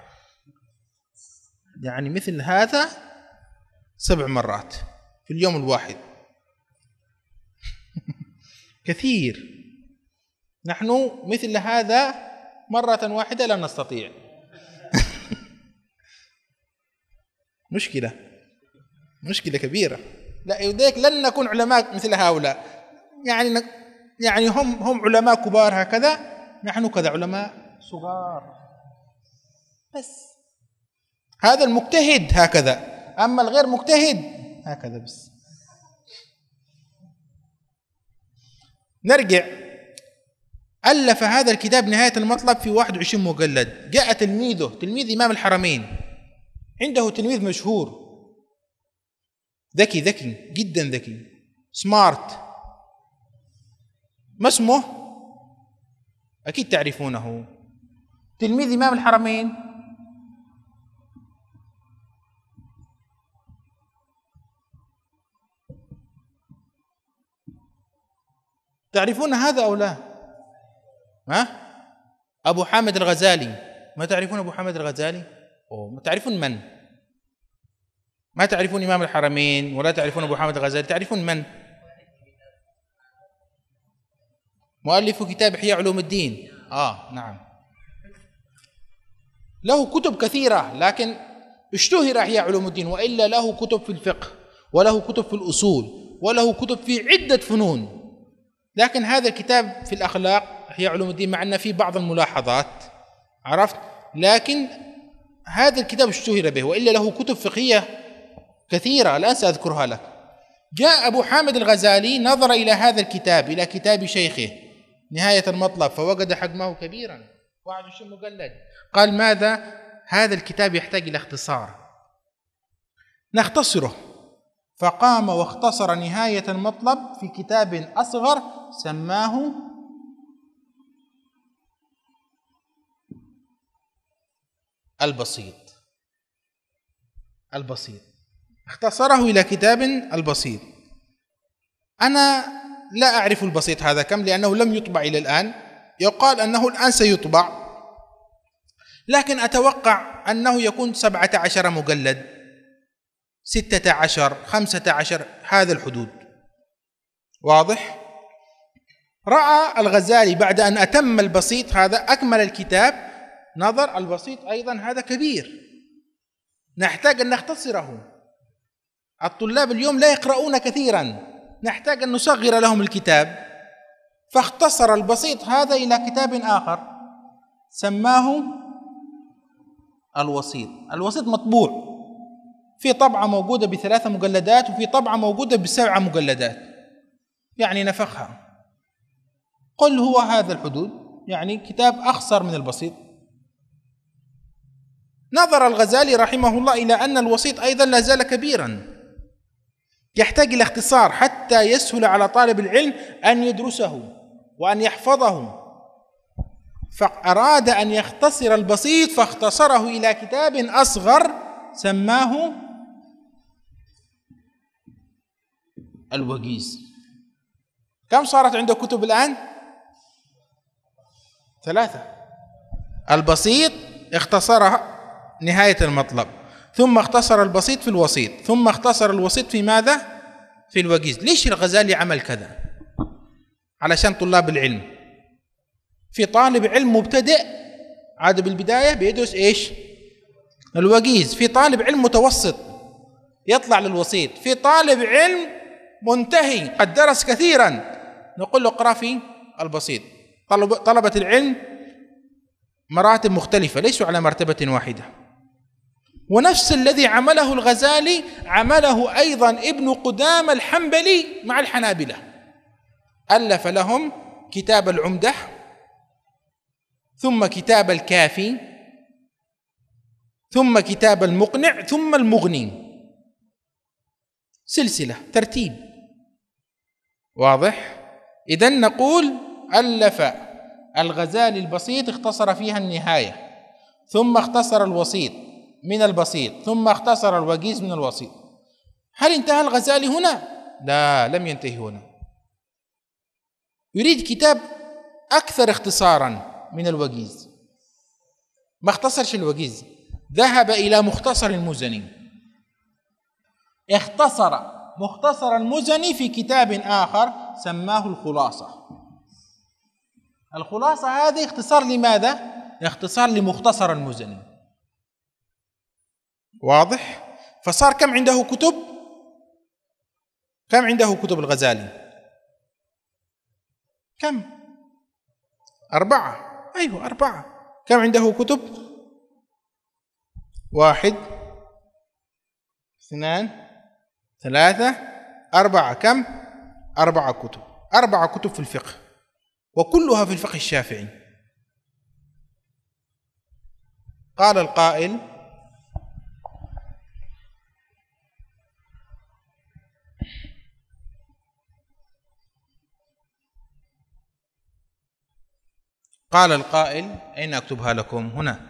يعني مثل هذا سبع مرات في اليوم الواحد كثير نحن مثل هذا مرة واحدة لا نستطيع مشكلة مشكلة كبيرة لا يوديك لن نكون علماء مثل هؤلاء يعني يعني هم هم علماء كبار هكذا نحن كذا علماء صغار بس هذا المجتهد هكذا أما الغير مجتهد هكذا بس نرجع ألف هذا الكتاب نهاية المطلب في 21 مجلد جاء تلميذه تلميذ إمام الحرمين عنده تلميذ مشهور ذكي ذكي جدا ذكي سمارت ما اسمه اكيد تعرفونه تلميذ امام الحرمين تعرفون هذا او لا ها ابو حامد الغزالي ما تعرفون ابو حامد الغزالي تعرفون من؟ ما تعرفون إمام الحرمين ولا تعرفون أبو حامد الغزالي تعرفون من؟ مؤلف كتاب إحياء علوم الدين آه نعم له كتب كثيرة لكن اشتهر إحياء علوم الدين وإلا له كتب في الفقه وله كتب في الأصول وله كتب في عدة فنون لكن هذا الكتاب في الأخلاق إحياء علوم الدين مع أن فيه بعض الملاحظات عرفت لكن هذا الكتاب اشتهر به وإلا له كتب فقهية كثيرة الآن سأذكرها لك جاء أبو حامد الغزالي نظر إلى هذا الكتاب إلى كتاب شيخه نهاية المطلب فوجد حجمه كبيرا 21 مقلد قال ماذا هذا الكتاب يحتاج إلى اختصار نختصره فقام واختصر نهاية المطلب في كتاب أصغر سماه البسيط البسيط اختصره إلى كتاب البسيط أنا لا أعرف البسيط هذا كم لأنه لم يطبع إلى الآن يقال أنه الآن سيطبع لكن أتوقع أنه يكون سبعة عشر مجلد ستة عشر خمسة عشر هذا الحدود واضح؟ رأى الغزالي بعد أن أتم البسيط هذا أكمل الكتاب نظر البسيط أيضا هذا كبير نحتاج أن نختصره الطلاب اليوم لا يقرؤون كثيرا نحتاج أن نصغر لهم الكتاب فاختصر البسيط هذا إلى كتاب آخر سماه الوسيط الوسيط مطبوع في طبعة موجودة بثلاثة مجلدات وفي طبعة موجودة بسبعة مجلدات يعني نفخها قل هو هذا الحدود يعني كتاب أخصر من البسيط نظر الغزالي رحمه الله إلى أن الوسيط أيضا لا زال كبيرا يحتاج إلى اختصار حتى يسهل على طالب العلم أن يدرسه وأن يحفظه فأراد أن يختصر البسيط فاختصره إلى كتاب أصغر سماه الوجيز كم صارت عنده كتب الآن؟ ثلاثة البسيط اختصرها نهاية المطلب ثم اختصر البسيط في الوسيط ثم اختصر الوسيط في ماذا في الوجيز ليش الغزالي عمل كذا علشان طلاب العلم في طالب علم مبتدئ عاد بالبداية بيدرس ايش الوجيز في طالب علم متوسط يطلع للوسيط في طالب علم منتهي قد درس كثيرا نقول له اقرا في البسيط طلب طلبة العلم مراتب مختلفة ليسوا على مرتبة واحدة ونفس الذي عمله الغزالي عمله أيضا ابن قدام الحنبلي مع الحنابلة ألف لهم كتاب العمدة ثم كتاب الكافي ثم كتاب المقنع ثم المغني سلسلة ترتيب واضح إذا نقول ألف الغزالي البسيط اختصر فيها النهاية ثم اختصر الوسيط من البسيط ثم اختصر الوجيز من الوسيط هل انتهى الغزالي هنا؟ لا لم ينتهي هنا يريد كتاب أكثر اختصارا من الوجيز ما اختصرش الوجيز ذهب إلى مختصر المزني اختصر مختصر المزني في كتاب آخر سماه الخلاصة الخلاصة هذه اختصار لماذا؟ اختصار لمختصر المزني واضح فصار كم عنده كتب كم عنده كتب الغزالي كم أربعة أيوة أربعة كم عنده كتب واحد اثنان ثلاثة أربعة كم أربعة كتب أربعة كتب في الفقه وكلها في الفقه الشافعي قال القائل قال القائل أين أكتبها لكم هنا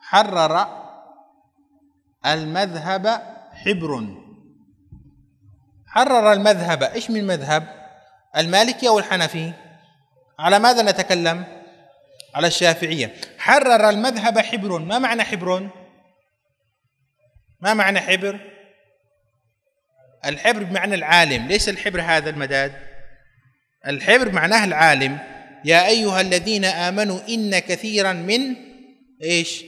حرر المذهب حبر حرر المذهب إيش من مذهب المالكي أو الحنفي على ماذا نتكلم على الشافعية حرر المذهب حبر ما معنى حبر ما معنى حبر الحبر بمعنى العالم ليس الحبر هذا المداد الحبر معناه العالم يا أيها الذين آمنوا إن كثيرا من إيش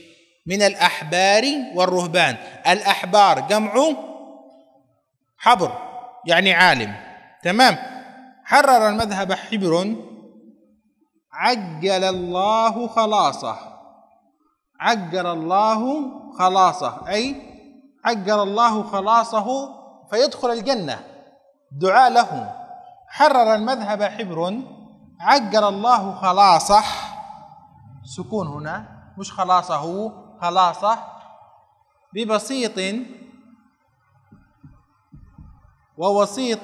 من الأحبار والرهبان الأحبار جمع حبر يعني عالم تمام حرر المذهب حبر عجل الله خلاصه عجل الله خلاصه أي عجل الله خلاصه فيدخل الجنة دعاء له حرر المذهب حبر عجل الله خلاصه سكون هنا مش خلاصه خلاصه ببسيط ووسيط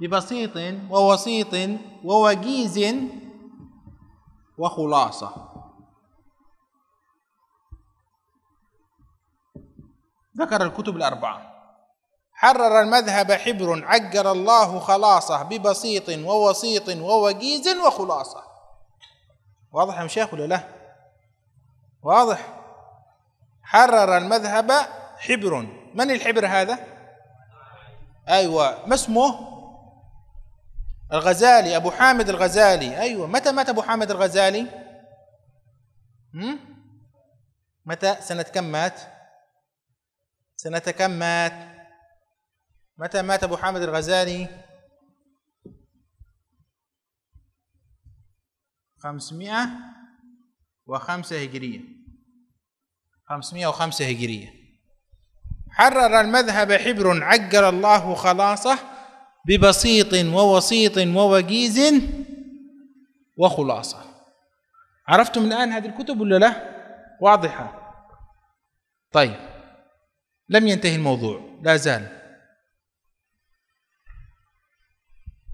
ببسيط ووسيط ووجيز وخلاصة ذكر الكتب الأربعة حرر المذهب حبر عقر الله خلاصه ببسيط ووسيط ووجيز وخلاصه واضح يا شيخ ولا لا واضح حرر المذهب حبر من الحبر هذا ايوه ما اسمه الغزالي ابو حامد الغزالي ايوه متى مات ابو حامد الغزالي متى سنه كم مات سنه كم مات متى مات أبو حامد الغزالي 505 هجرية 505 هجرية حرر المذهب حبر عجل الله خلاصه ببسيط ووسيط ووجيز وخلاصة عرفتم الآن هذه الكتب ولا لا واضحة طيب لم ينتهي الموضوع لا زال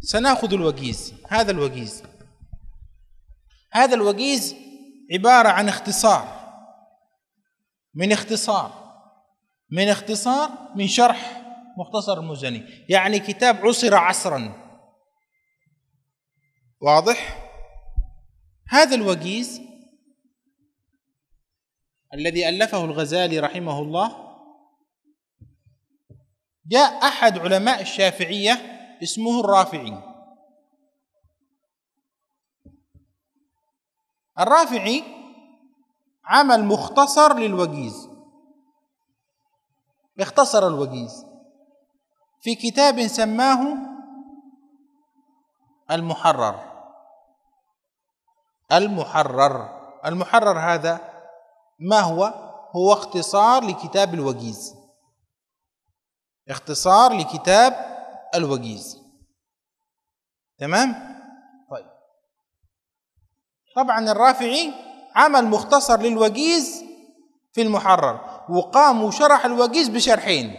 سناخذ الوجيز هذا الوجيز هذا الوجيز عبارة عن اختصار من اختصار من اختصار من شرح مختصر المزني يعني كتاب عصر عصرا واضح هذا الوجيز الذي ألفه الغزالي رحمه الله جاء أحد علماء الشافعية اسمه الرافعي الرافعي عمل مختصر للوجيز اختصر الوجيز في كتاب سماه المحرر المحرر المحرر هذا ما هو هو اختصار لكتاب الوجيز اختصار لكتاب الوجيز تمام طيب طبعا الرافعي عمل مختصر للوجيز في المحرر وقام وشرح الوجيز بشرحين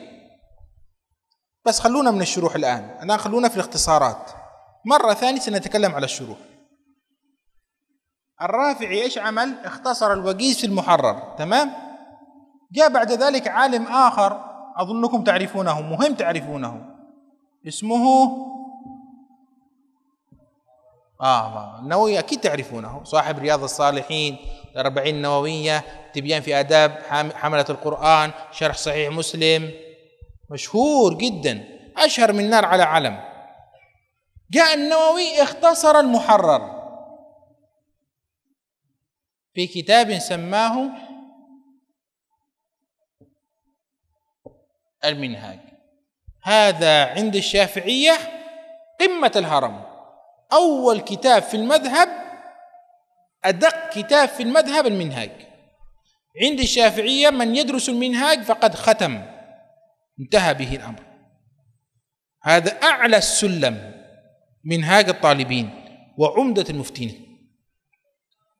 بس خلونا من الشروح الآن الآن خلونا في الاختصارات مرة ثانية سنتكلم على الشروح الرافعي ايش عمل؟ اختصر الوجيز في المحرر تمام؟ جاء بعد ذلك عالم آخر أظنكم تعرفونه مهم تعرفونه اسمه آه،, آه النووي أكيد تعرفونه صاحب رياض الصالحين الأربعين النووية تبيان في آداب حملة القرآن شرح صحيح مسلم مشهور جدا أشهر من نار على علم جاء النووي اختصر المحرر في كتاب سماه المنهاج هذا عند الشافعية قمة الهرم أول كتاب في المذهب أدق كتاب في المذهب المنهاج عند الشافعية من يدرس المنهاج فقد ختم انتهى به الأمر هذا أعلى السلم منهاج الطالبين وعمدة المفتين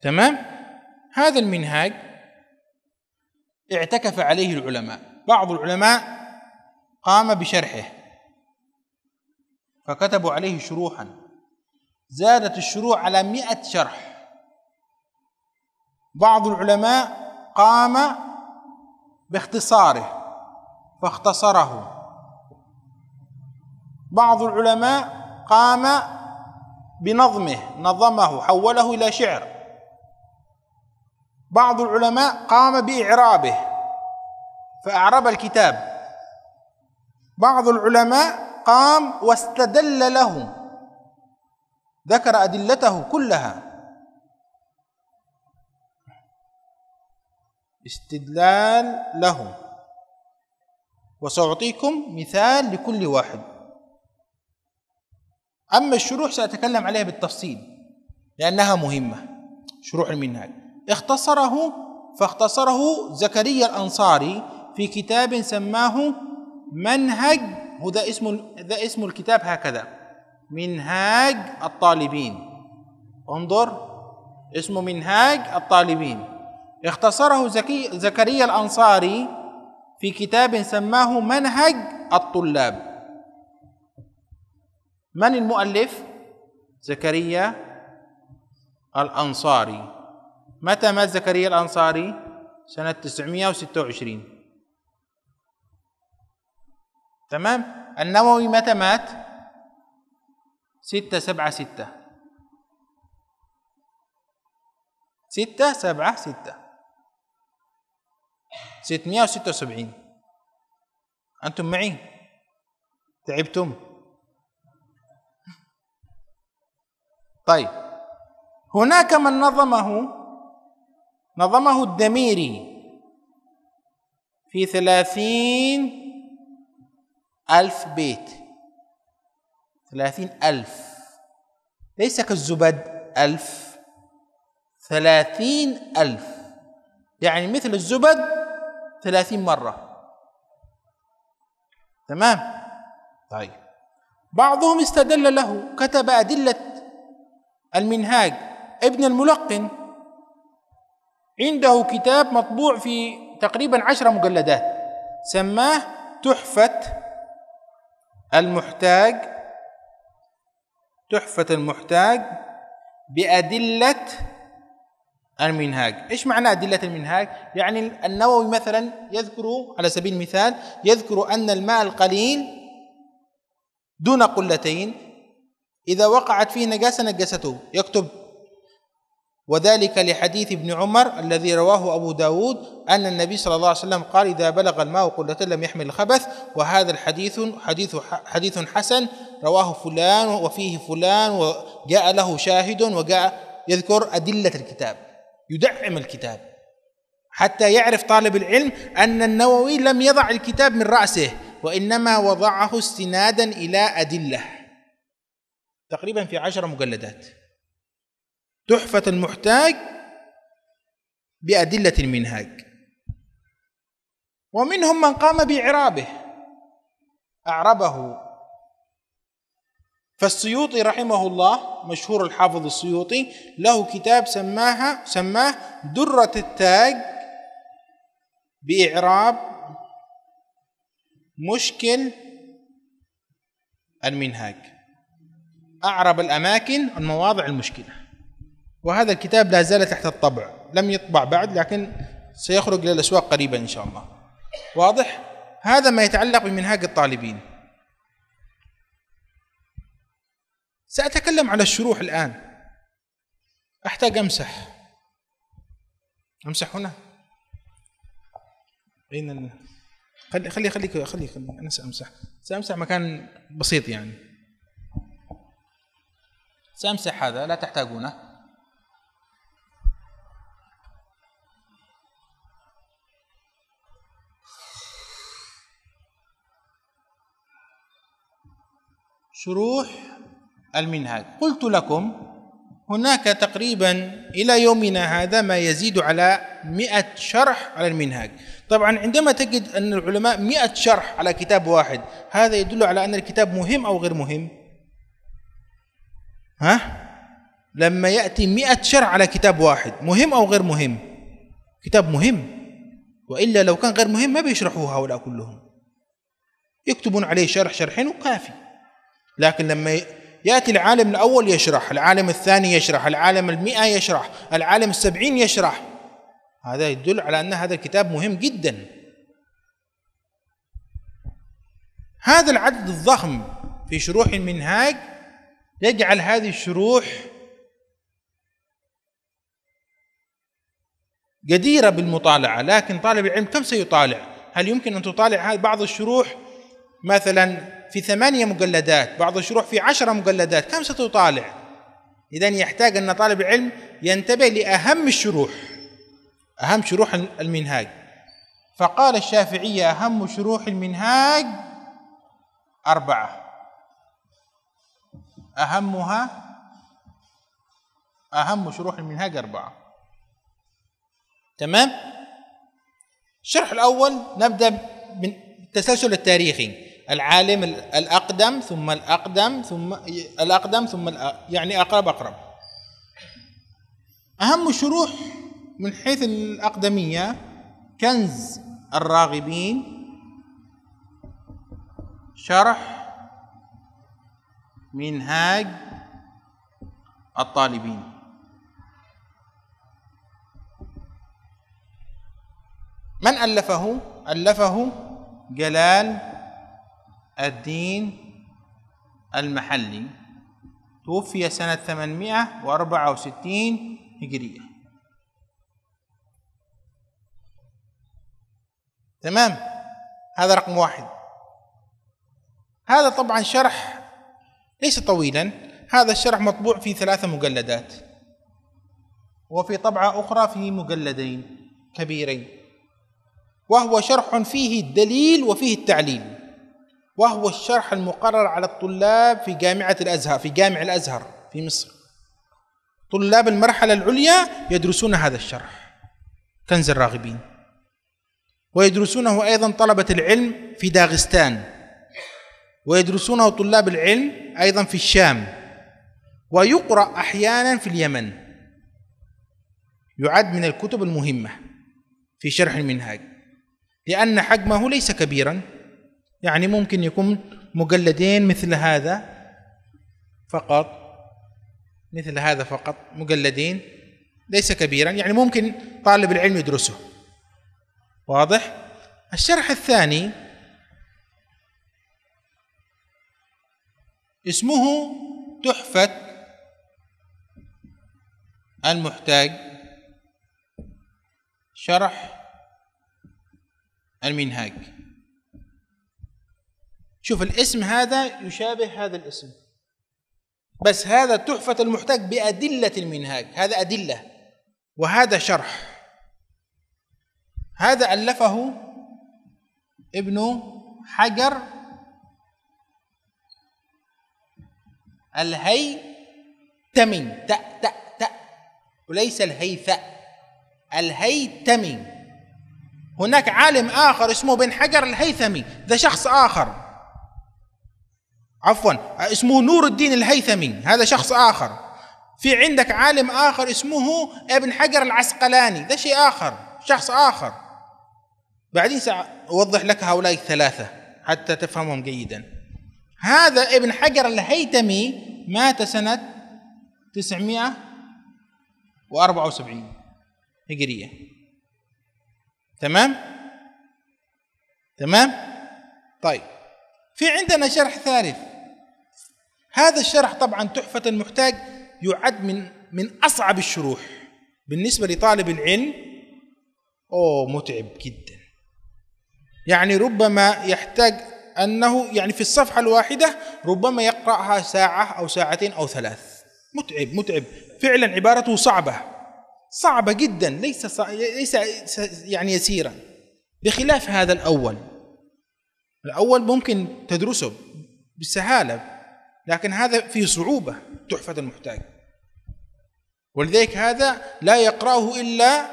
تمام هذا المنهاج اعتكف عليه العلماء بعض العلماء قام بشرحه فكتبوا عليه شروحا زادت الشروح على مئة شرح بعض العلماء قام باختصاره فاختصره بعض العلماء قام بنظمه نظمه حوله الى شعر بعض العلماء قام باعرابه فاعرب الكتاب بعض العلماء قام واستدل له ذكر أدلته كلها استدلال له وسأعطيكم مثال لكل واحد أما الشروح سأتكلم عليها بالتفصيل لأنها مهمة شروح المنهاج اختصره فاختصره زكريا الأنصاري في كتاب سماه منهج هو ده اسم ده اسم الكتاب هكذا منهاج الطالبين انظر اسمه منهاج الطالبين اختصره زكي زكريا الأنصاري في كتاب سماه منهج الطلاب من المؤلف زكريا الأنصاري متى مات زكريا الأنصاري سنة 926 تمام النووي متى مات ستة سبعة ستة ستة سبعة ستة ستمائة وستة وسبعين أنتم معي تعبتم طيب هناك من نظمه نظمه الدميري في ثلاثين ألف بيت ثلاثين ألف ليس كالزبد ألف ثلاثين ألف يعني مثل الزبد ثلاثين مرة تمام طيب بعضهم استدل له كتب أدلة المنهاج ابن الملقن عنده كتاب مطبوع في تقريبا عشر مجلدات سماه تحفة المحتاج تحفة المحتاج بأدلة المنهاج إيش معنى أدلة المنهاج؟ يعني النووي مثلا يذكر على سبيل المثال يذكر أن الماء القليل دون قلتين إذا وقعت فيه نجاسة نجسته يكتب وذلك لحديث ابن عمر الذي رواه أبو داود أن النبي صلى الله عليه وسلم قال إذا بلغ الماء قلة لم يحمل الخبث وهذا الحديث حديث حديث حسن رواه فلان وفيه فلان وجاء له شاهد وجاء يذكر أدلة الكتاب يدعم الكتاب حتى يعرف طالب العلم أن النووي لم يضع الكتاب من رأسه وإنما وضعه استنادا إلى أدلة تقريبا في عشر مجلدات تحفة المحتاج بأدلة المنهاج ومنهم من قام بإعرابه أعربه فالسيوطي رحمه الله مشهور الحافظ السيوطي له كتاب سماها سماه درة التاج بإعراب مشكل المنهاج أعرب الأماكن المواضع المشكلة وهذا الكتاب لا زال تحت الطبع لم يطبع بعد لكن سيخرج للأسواق قريبا إن شاء الله واضح؟ هذا ما يتعلق بمنهاج الطالبين سأتكلم على الشروح الآن أحتاج أمسح أمسح هنا أين ال... خلي خلي خلي خلي خلي أنا سأمسح سأمسح مكان بسيط يعني سأمسح هذا لا تحتاجونه شروح المنهاج قلت لكم هناك تقريبا إلى يومنا هذا ما يزيد على مئة شرح على المنهاج طبعا عندما تجد أن العلماء مئة شرح على كتاب واحد هذا يدل على أن الكتاب مهم أو غير مهم ها؟ لما يأتي مئة شرح على كتاب واحد مهم أو غير مهم كتاب مهم وإلا لو كان غير مهم ما بيشرحوه هؤلاء كلهم يكتبون عليه شرح شرحين وكافي لكن لما يأتي العالم الأول يشرح العالم الثاني يشرح العالم المئة يشرح العالم السبعين يشرح هذا يدل على أن هذا الكتاب مهم جدا هذا العدد الضخم في شروح المنهاج يجعل هذه الشروح جديرة بالمطالعة لكن طالب العلم كم سيطالع هل يمكن أن تطالع بعض الشروح مثلا في ثمانية مجلدات بعض الشروح في عشرة مجلدات كم ستطالع إذا يحتاج أن طالب العلم ينتبه لأهم الشروح أهم شروح المنهاج فقال الشافعية أهم شروح المنهاج أربعة أهمها أهم شروح المنهاج أربعة تمام الشرح الأول نبدأ بالتسلسل التاريخي العالم الأقدم ثم الأقدم ثم الأقدم ثم الأقدم يعني أقرب أقرب أهم شروح من حيث الأقدمية كنز الراغبين شرح منهاج الطالبين من ألفه؟ ألفه جلال الدين المحلي توفي سنة 864 هجرية تمام هذا رقم واحد هذا طبعا شرح ليس طويلا هذا الشرح مطبوع في ثلاثة مجلدات وفي طبعة أخرى في مجلدين كبيرين وهو شرح فيه الدليل وفيه التعليل وهو الشرح المقرر على الطلاب في جامعة الأزهر في جامع الأزهر في مصر طلاب المرحلة العليا يدرسون هذا الشرح كنز الراغبين ويدرسونه أيضا طلبة العلم في داغستان ويدرسونه طلاب العلم أيضا في الشام ويقرأ أحيانا في اليمن يعد من الكتب المهمة في شرح المنهاج لأن حجمه ليس كبيراً يعني ممكن يكون مقلدين مثل هذا فقط مثل هذا فقط مقلدين ليس كبيرا يعني ممكن طالب العلم يدرسه واضح الشرح الثاني اسمه تحفة المحتاج شرح المنهاج شوف الاسم هذا يشابه هذا الاسم بس هذا تحفة المحتاج بأدلة المنهاج هذا أدلة وهذا شرح هذا ألفه ابن حجر الهي تمن تأ تأ تأ وليس الهيثأ الهي تمن هناك عالم آخر اسمه بن حجر الهيثمي ذا شخص آخر عفوا اسمه نور الدين الهيثمي هذا شخص آخر في عندك عالم آخر اسمه ابن حجر العسقلاني ده شيء آخر شخص آخر بعدين سأوضح لك هؤلاء الثلاثة حتى تفهمهم جيدا هذا ابن حجر الهيثمي مات سنة 974 هجرية تمام تمام طيب في عندنا شرح ثالث هذا الشرح طبعا تحفة المحتاج يعد من من أصعب الشروح بالنسبة لطالب العلم أوه متعب جدا يعني ربما يحتاج أنه يعني في الصفحة الواحدة ربما يقرأها ساعة أو ساعتين أو ثلاث متعب متعب فعلا عبارته صعبة صعبة جدا ليس ليس يعني يسيرا بخلاف هذا الأول الأول ممكن تدرسه بسهالة لكن هذا فيه صعوبة تحفة المحتاج ولذلك هذا لا يقرأه إلا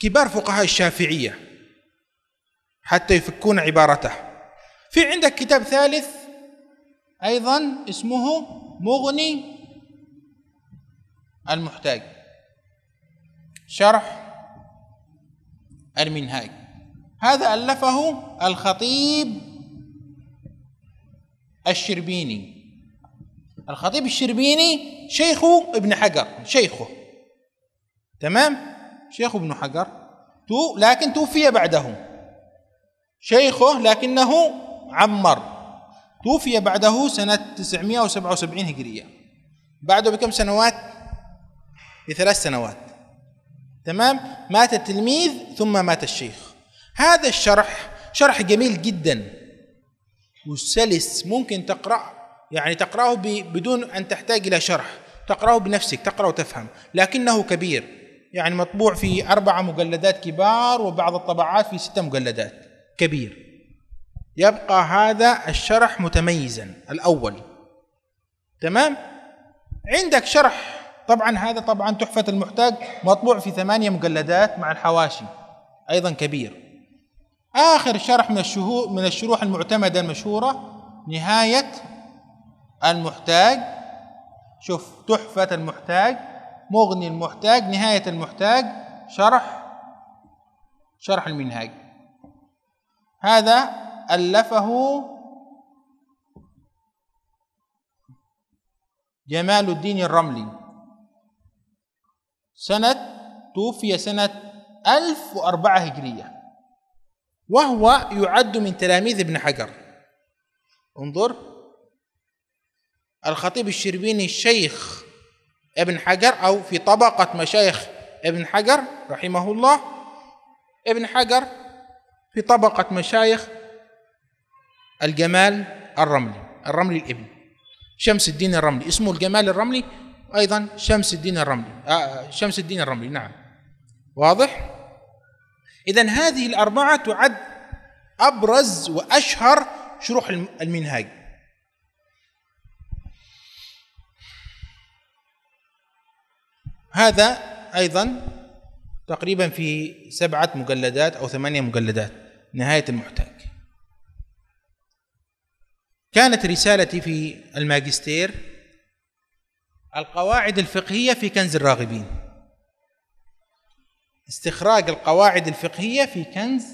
كبار فقهاء الشافعية حتى يفكون عبارته في عندك كتاب ثالث أيضا اسمه مغني المحتاج شرح المنهاج هذا ألفه الخطيب الشربيني الخطيب الشربيني شيخ ابن حجر شيخه تمام شيخ ابن حجر تو لكن توفي بعده شيخه لكنه عمر توفي بعده سنة 977 هجرية بعده بكم سنوات بثلاث سنوات تمام مات التلميذ ثم مات الشيخ هذا الشرح شرح جميل جدا وسلس ممكن تقرأ يعني تقرأه بدون أن تحتاج إلى شرح تقرأه بنفسك تقرأ وتفهم لكنه كبير يعني مطبوع في أربعة مجلدات كبار وبعض الطبعات في ستة مجلدات كبير يبقى هذا الشرح متميزا الأول تمام عندك شرح طبعا هذا طبعا تحفة المحتاج مطبوع في ثمانية مجلدات مع الحواشي أيضا كبير آخر شرح من الشهور من الشروح المعتمدة المشهورة نهاية المحتاج شوف تحفة المحتاج مغني المحتاج نهاية المحتاج شرح شرح المنهاج هذا ألفه جمال الدين الرملي سنة توفي سنة ألف وأربعة هجرية وهو يعد من تلاميذ ابن حجر انظر الخطيب الشربيني الشيخ ابن حجر أو في طبقة مشايخ ابن حجر رحمه الله ابن حجر في طبقة مشايخ الجمال الرملي الرملي الابن شمس الدين الرملي اسمه الجمال الرملي أيضا شمس الدين الرملي آه شمس الدين الرملي نعم واضح؟ إذا هذه الأربعة تعد أبرز وأشهر شروح المنهاج هذا أيضا تقريبا في سبعة مجلدات أو ثمانية مجلدات نهاية المحتاج كانت رسالتي في الماجستير القواعد الفقهية في كنز الراغبين استخراج القواعد الفقهية في كنز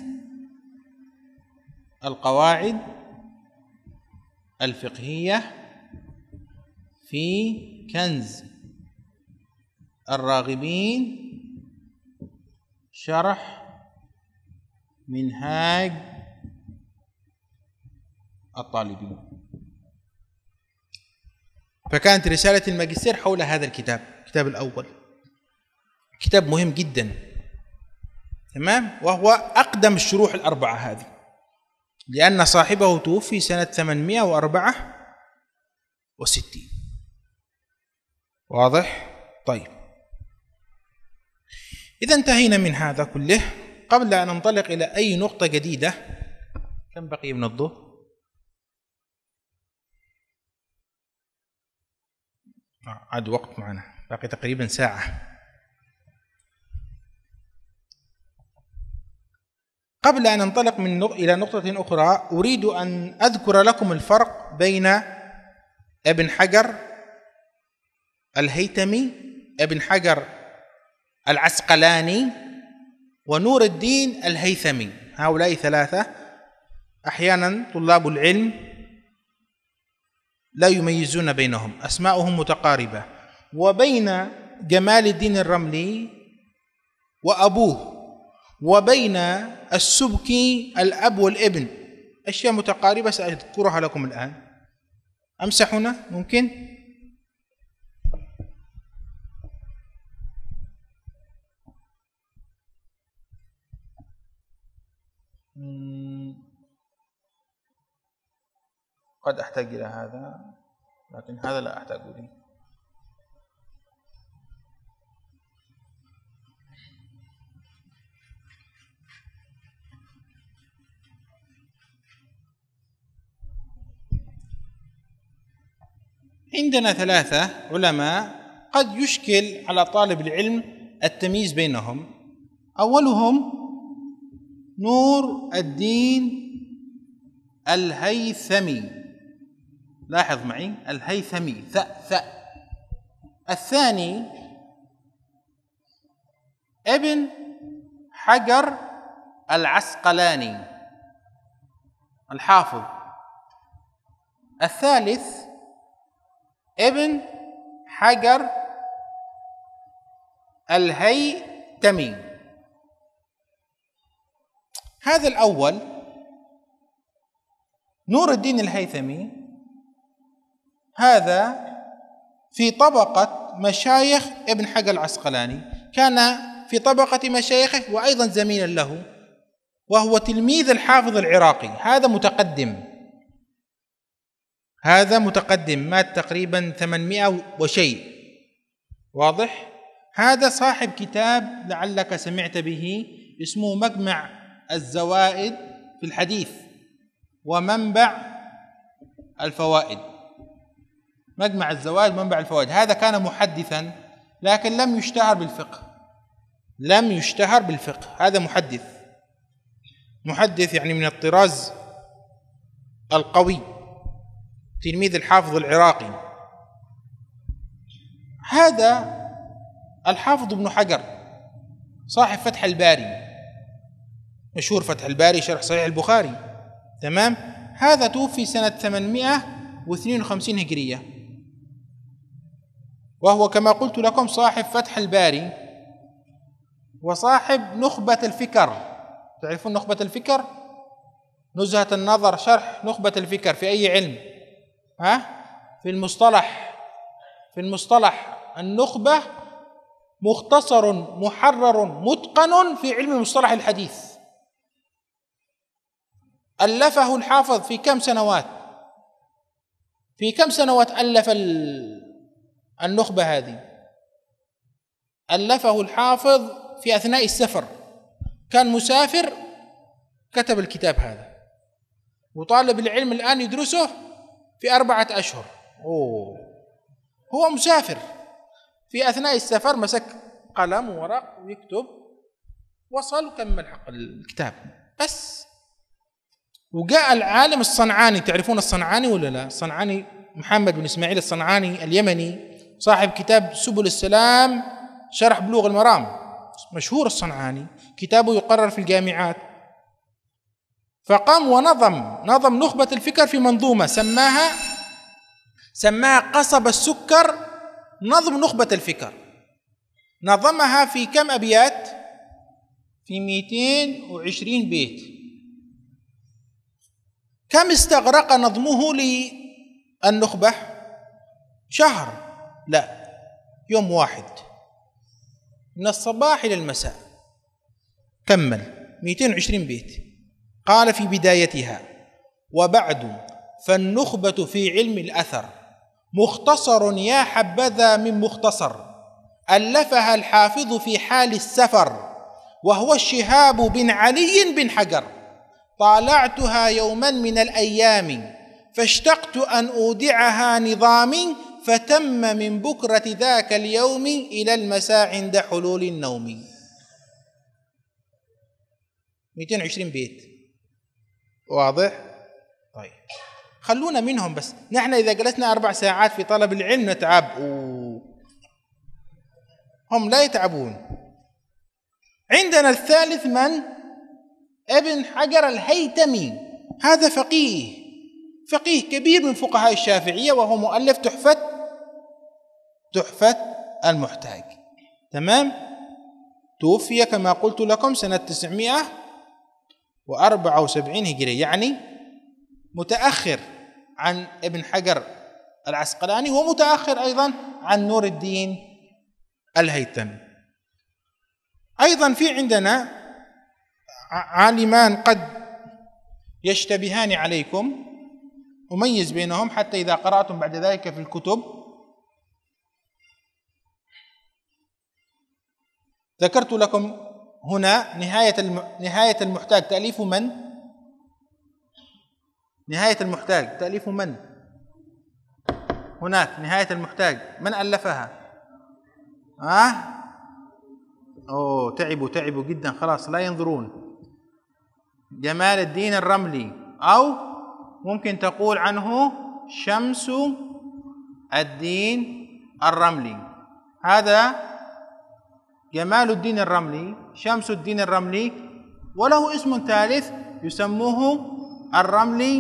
القواعد الفقهية في كنز الراغبين شرح منهاج الطالبين فكانت رسالة الماجستير حول هذا الكتاب الكتاب الأول كتاب مهم جدا تمام وهو أقدم الشروح الأربعة هذه لأن صاحبه توفي سنة 864 واضح؟ طيب إذا انتهينا من هذا كله قبل أن ننطلق إلى أي نقطة جديدة كم بقي من الظهر؟ آه، عاد وقت معنا باقي تقريبا ساعة قبل أن ننطلق من نق... إلى نقطة أخرى أريد أن أذكر لكم الفرق بين ابن حجر الهيتمي ابن حجر العسقلاني ونور الدين الهيثمي هؤلاء ثلاثة أحيانا طلاب العلم لا يميزون بينهم أسماؤهم متقاربة وبين جمال الدين الرملي وأبوه وبين السبكي الأب والابن أشياء متقاربة سأذكرها لكم الآن أمسح هنا ممكن قد أحتاج إلى هذا لكن هذا لا أحتاج إليه عندنا ثلاثة علماء قد يشكل على طالب العلم التمييز بينهم أولهم نور الدين الهيثمي لاحظ معي الهيثمي ث ث الثاني ابن حجر العسقلاني الحافظ الثالث ابن حجر الهيتمي هذا الأول نور الدين الهيثمي هذا في طبقة مشايخ ابن حجر العسقلاني كان في طبقة مشايخه وأيضا زميلا له وهو تلميذ الحافظ العراقي هذا متقدم هذا متقدم مات تقريبا 800 وشيء واضح هذا صاحب كتاب لعلك سمعت به اسمه مجمع الزوائد في الحديث ومنبع الفوائد مجمع الزوائد ومنبع الفوائد هذا كان محدثا لكن لم يشتهر بالفقه لم يشتهر بالفقه هذا محدث محدث يعني من الطراز القوي تلميذ الحافظ العراقي هذا الحافظ ابن حجر صاحب فتح الباري مشهور فتح الباري شرح صحيح البخاري تمام هذا توفي سنة 852 هجرية وهو كما قلت لكم صاحب فتح الباري وصاحب نخبة الفكر تعرفون نخبة الفكر نزهة النظر شرح نخبة الفكر في أي علم ها في المصطلح في المصطلح النخبة مختصر محرر متقن في علم مصطلح الحديث ألفه الحافظ في كم سنوات في كم سنوات ألف النخبة هذه ألفه الحافظ في أثناء السفر كان مسافر كتب الكتاب هذا وطالب العلم الآن يدرسه في أربعة أشهر أوه. هو مسافر في أثناء السفر مسك قلم وورق ويكتب وصل وكمل حق الكتاب بس وجاء العالم الصنعاني تعرفون الصنعاني ولا لا الصنعاني محمد بن إسماعيل الصنعاني اليمني صاحب كتاب سبل السلام شرح بلوغ المرام مشهور الصنعاني كتابه يقرر في الجامعات فقام ونظم نظم نخبة الفكر في منظومة سماها سماها قصب السكر نظم نخبة الفكر نظمها في كم أبيات في 220 بيت كم استغرق نظمه للنخبة شهر لا يوم واحد من الصباح إلى المساء كمل 220 بيت قال في بدايتها وبعد فالنخبة في علم الأثر مختصر يا حبذا من مختصر ألفها الحافظ في حال السفر وهو الشهاب بن علي بن حجر طالعتها يوما من الأيام فاشتقت أن أودعها نظامي فتم من بكرة ذاك اليوم إلى المساء عند حلول النوم 220 بيت واضح طيب خلونا منهم بس نحن إذا جلسنا أربع ساعات في طلب العلم نتعب هم لا يتعبون عندنا الثالث من ابن حجر الهيتمي هذا فقيه فقيه كبير من فقهاء الشافعية وهو مؤلف تحفة تحفة المحتاج تمام توفي كما قلت لكم سنة 900 و74 هجرية يعني متأخر عن ابن حجر العسقلاني ومتأخر أيضا عن نور الدين الهيثمي أيضا في عندنا عالمان قد يشتبهان عليكم أميز بينهم حتى إذا قرأتم بعد ذلك في الكتب ذكرت لكم هنا نهاية نهاية المحتاج تأليف من؟ نهاية المحتاج تأليف من؟ هناك نهاية المحتاج من ألفها؟ ها؟ أه؟ أوه تعبوا تعبوا جدا خلاص لا ينظرون جمال الدين الرملي أو ممكن تقول عنه شمس الدين الرملي هذا جمال الدين الرملي شمس الدين الرملي وله اسم ثالث يسموه الرملي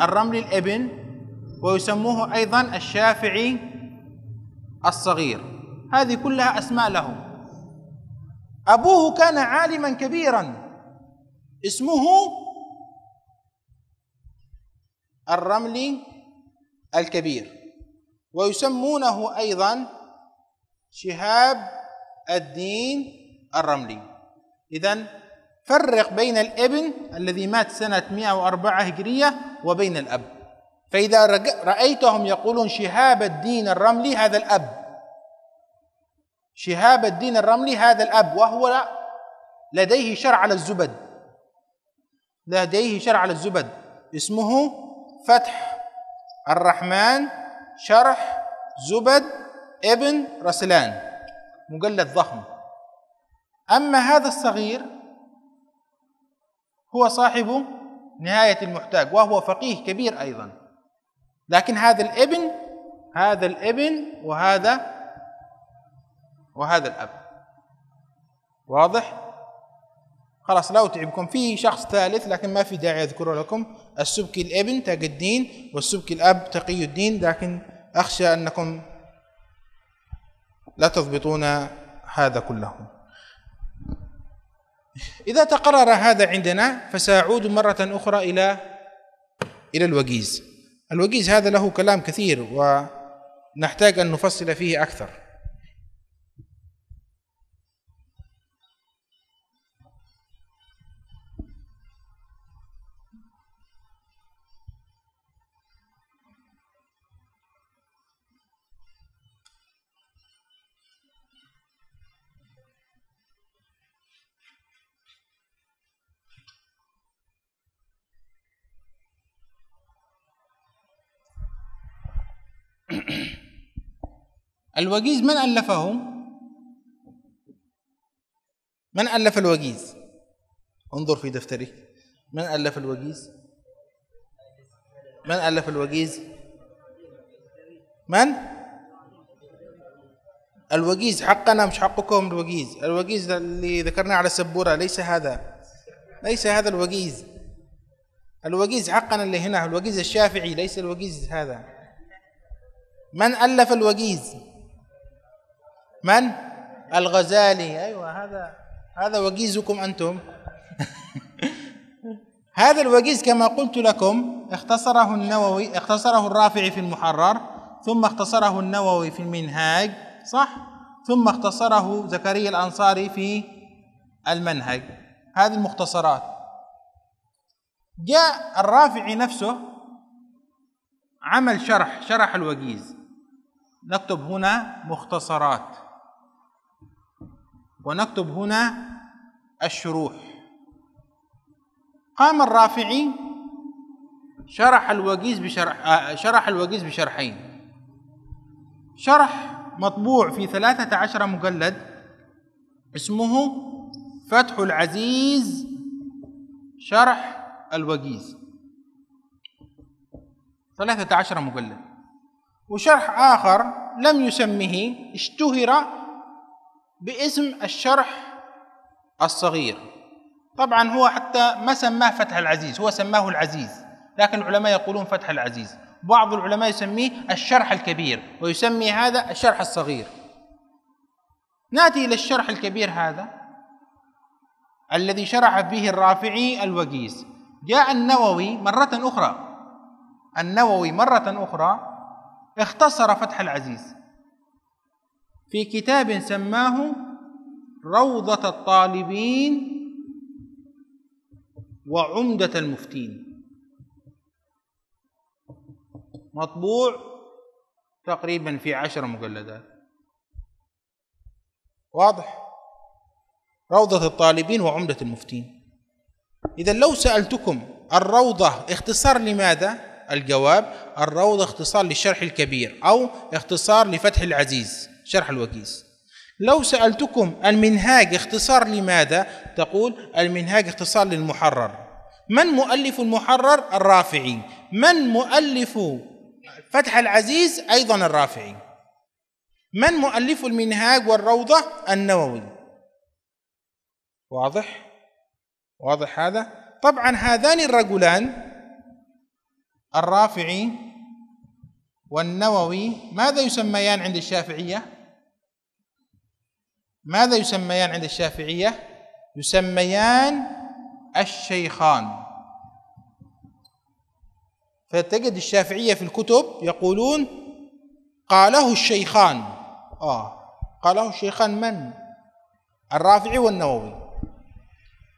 الرملي الابن ويسموه ايضا الشافعي الصغير هذه كلها اسماء له ابوه كان عالما كبيرا اسمه الرملي الكبير ويسمونه ايضا شهاب الدين الرملي إذا فرق بين الابن الذي مات سنة 104 هجرية وبين الأب فإذا رأيتهم يقولون شهاب الدين الرملي هذا الأب شهاب الدين الرملي هذا الأب وهو لديه شرع على الزبد لديه شرع على الزبد اسمه فتح الرحمن شرح زبد ابن رسلان مجلد ضخم أما هذا الصغير هو صاحب نهاية المحتاج وهو فقيه كبير أيضا لكن هذا الابن هذا الابن وهذا وهذا الأب واضح؟ خلاص لا أتعبكم في شخص ثالث لكن ما في داعي أذكره لكم السبكي الابن تاج الدين والسبكي الأب تقي الدين لكن أخشى أنكم لا تضبطون هذا كله إذا تقرر هذا عندنا فسأعود مرة أخرى إلى إلى الوجيز الوجيز هذا له كلام كثير ونحتاج أن نفصل فيه أكثر الوجيز من ألفه؟ من ألف الوجيز؟ انظر في دفتري من ألف الوجيز؟ من ألف الوجيز؟ من؟ الوجيز حقنا مش حقكم الوجيز الوجيز اللي ذكرناه على السبورة ليس هذا ليس هذا الوجيز الوجيز حقنا اللي هنا الوجيز الشافعي ليس الوجيز هذا من ألف الوجيز من الغزالي أيوة هذا هذا وجيزكم أنتم هذا الوجيز كما قلت لكم اختصره النووي اختصره الرافعي في المحرر ثم اختصره النووي في المنهاج صح ثم اختصره زكريا الأنصاري في المنهج هذه المختصرات جاء الرافعي نفسه عمل شرح شرح الوجيز نكتب هنا مختصرات ونكتب هنا الشروح قام الرافعي شرح الوجيز بشرح آه، شرح الوجيز بشرحين شرح مطبوع في ثلاثة عشر مجلد اسمه فتح العزيز شرح الوجيز ثلاثة عشر مجلد وشرح آخر لم يسمه اشتهر باسم الشرح الصغير طبعا هو حتى ما سماه فتح العزيز هو سماه العزيز لكن العلماء يقولون فتح العزيز بعض العلماء يسميه الشرح الكبير ويسمي هذا الشرح الصغير ناتي الى الشرح الكبير هذا الذي شرح فيه الرافعي الوجيز جاء النووي مرة أخرى النووي مرة أخرى اختصر فتح العزيز في كتاب سماه روضة الطالبين وعمدة المفتين مطبوع تقريبا في عشر مجلدات واضح روضة الطالبين وعمدة المفتين إذا لو سألتكم الروضة اختصار لماذا؟ الجواب الروض اختصار للشرح الكبير أو اختصار لفتح العزيز شرح الوكيس لو سألتكم المنهاج اختصار لماذا تقول المنهاج اختصار للمحرر من مؤلف المحرر الرافعي من مؤلف فتح العزيز أيضا الرافعي من مؤلف المنهاج والروضة النووي واضح واضح هذا طبعا هذان الرجلان الرافعي والنووي ماذا يسميان عند الشافعية ماذا يسميان عند الشافعية يسميان الشيخان فتجد الشافعية في الكتب يقولون قاله الشيخان آه قاله الشيخان من الرافعي والنووي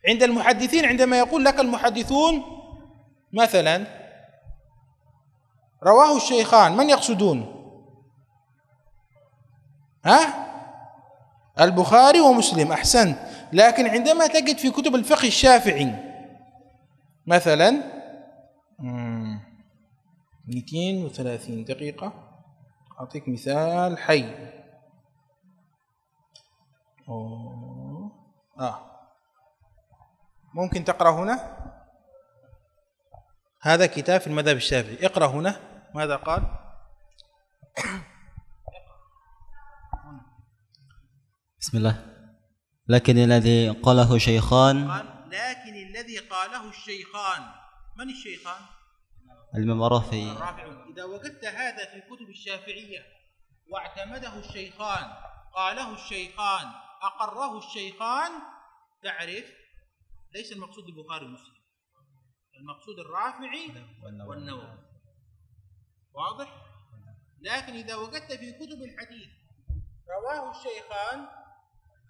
عند المحدثين عندما يقول لك المحدثون مثلا رواه الشيخان من يقصدون ها البخاري ومسلم أحسنت لكن عندما تجد في كتب الفقه الشافعي مثلا 230 دقيقة أعطيك مثال حي أوه. آه. ممكن تقرأ هنا هذا كتاب في المذهب الشافعي اقرأ هنا ماذا قال بسم الله لكن الذي قاله شيخان لكن الذي قاله الشيخان من الشيخان الإمام الرافعي إذا وجدت هذا في كتب الشافعية واعتمده الشيخان قاله الشيخان أقره الشيخان تعرف ليس المقصود البخاري ومسلم المقصود الرافعي والنووي واضح لكن إذا وجدت في كتب الحديث رواه الشيخان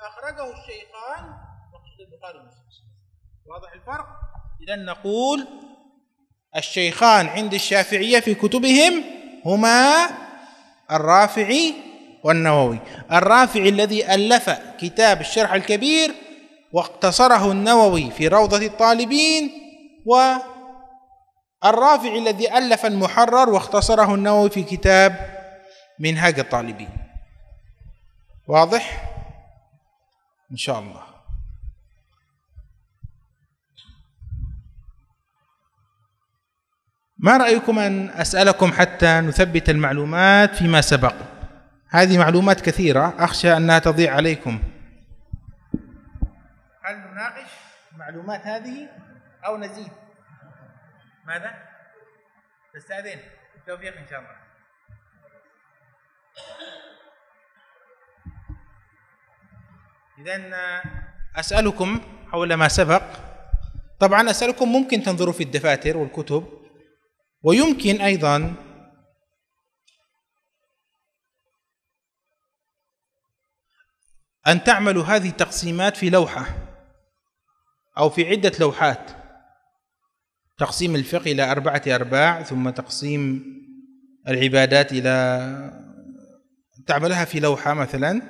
أخرجه الشيخان مقصود البخاري ومسلم واضح الفرق إذا نقول الشيخان عند الشافعية في كتبهم هما الرافعي والنووي الرافعي الذي ألف كتاب الشرح الكبير واقتصره النووي في روضة الطالبين و الرافع الذي ألف المحرر واختصره النووي في كتاب منهاج الطالبين واضح؟ إن شاء الله ما رأيكم أن أسألكم حتى نثبت المعلومات فيما سبق هذه معلومات كثيرة أخشى أنها تضيع عليكم هل نناقش معلومات هذه أو نزيد ماذا؟ تستأذن بالتوفيق إن شاء الله إذا أسألكم حول ما سبق طبعا أسألكم ممكن تنظروا في الدفاتر والكتب ويمكن أيضا أن تعملوا هذه التقسيمات في لوحة أو في عدة لوحات تقسيم الفقه إلى أربعة أرباع ثم تقسيم العبادات إلى تعملها في لوحة مثلا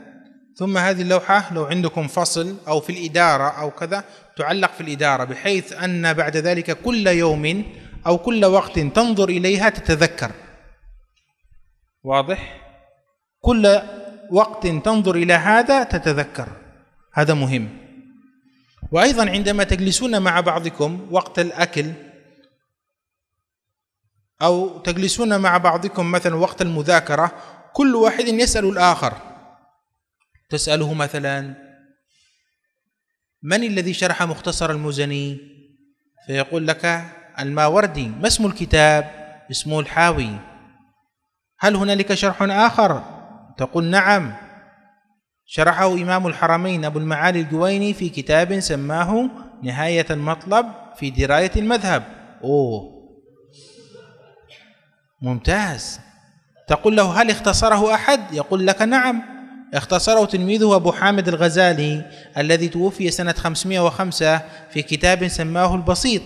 ثم هذه اللوحة لو عندكم فصل أو في الإدارة أو كذا تعلق في الإدارة بحيث أن بعد ذلك كل يوم أو كل وقت تنظر إليها تتذكر واضح؟ كل وقت تنظر إلى هذا تتذكر هذا مهم وأيضا عندما تجلسون مع بعضكم وقت الأكل أو تجلسون مع بعضكم مثلا وقت المذاكرة كل واحد يسأل الآخر تسأله مثلا من الذي شرح مختصر المزني فيقول لك الماوردي ما اسم الكتاب اسمه الحاوي هل هنالك شرح آخر تقول نعم شرحه إمام الحرمين أبو المعالي الجويني في كتاب سماه نهاية المطلب في دراية المذهب أوه ممتاز تقول له هل اختصره أحد يقول لك نعم اختصره تلميذه أبو حامد الغزالي الذي توفي سنة 505 في كتاب سماه البسيط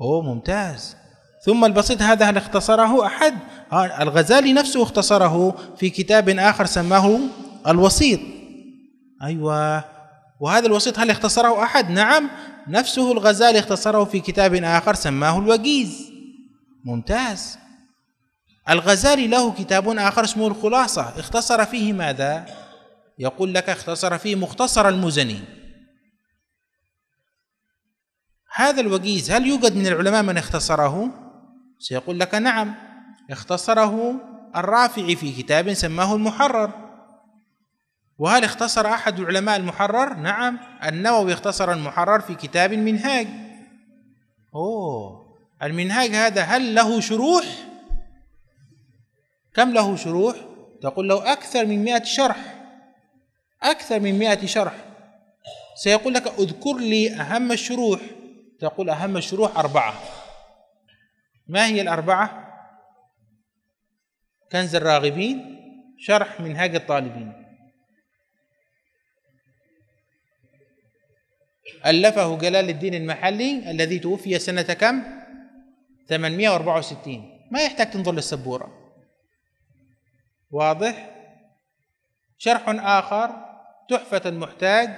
أوه ممتاز ثم البسيط هذا هل اختصره أحد الغزالي نفسه اختصره في كتاب آخر سماه الوسيط أيوة وهذا الوسيط هل اختصره أحد نعم نفسه الغزالي اختصره في كتاب آخر سماه الوجيز ممتاز الغزالي له كتاب آخر اسمه الخلاصة اختصر فيه ماذا؟ يقول لك اختصر فيه مختصر المزني هذا الوجيز هل يوجد من العلماء من اختصره؟ سيقول لك نعم اختصره الرافعي في كتاب سماه المحرر وهل اختصر أحد علماء المحرر؟ نعم النووي اختصر المحرر في كتاب المنهاج أوه المنهاج هذا هل له شروح؟ كم له شروح تقول له أكثر من مئة شرح أكثر من مئة شرح سيقول لك اذكر لي أهم الشروح تقول أهم الشروح أربعة ما هي الأربعة؟ كنز الراغبين شرح منهاج الطالبين ألفه جلال الدين المحلي الذي توفي سنة كم؟ 864 ما يحتاج تنظر للسبورة واضح شرح آخر تحفة المحتاج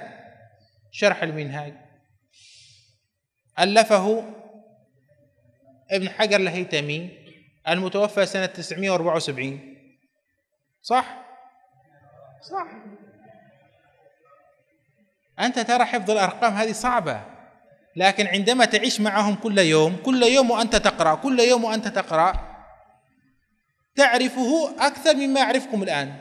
شرح المنهاج ألفه ابن حجر الهيتمي المتوفى سنة 974 صح؟ صح أنت ترى حفظ الأرقام هذه صعبة لكن عندما تعيش معهم كل يوم كل يوم وأنت تقرأ كل يوم وأنت تقرأ تعرفه أكثر مما يعرفكم الآن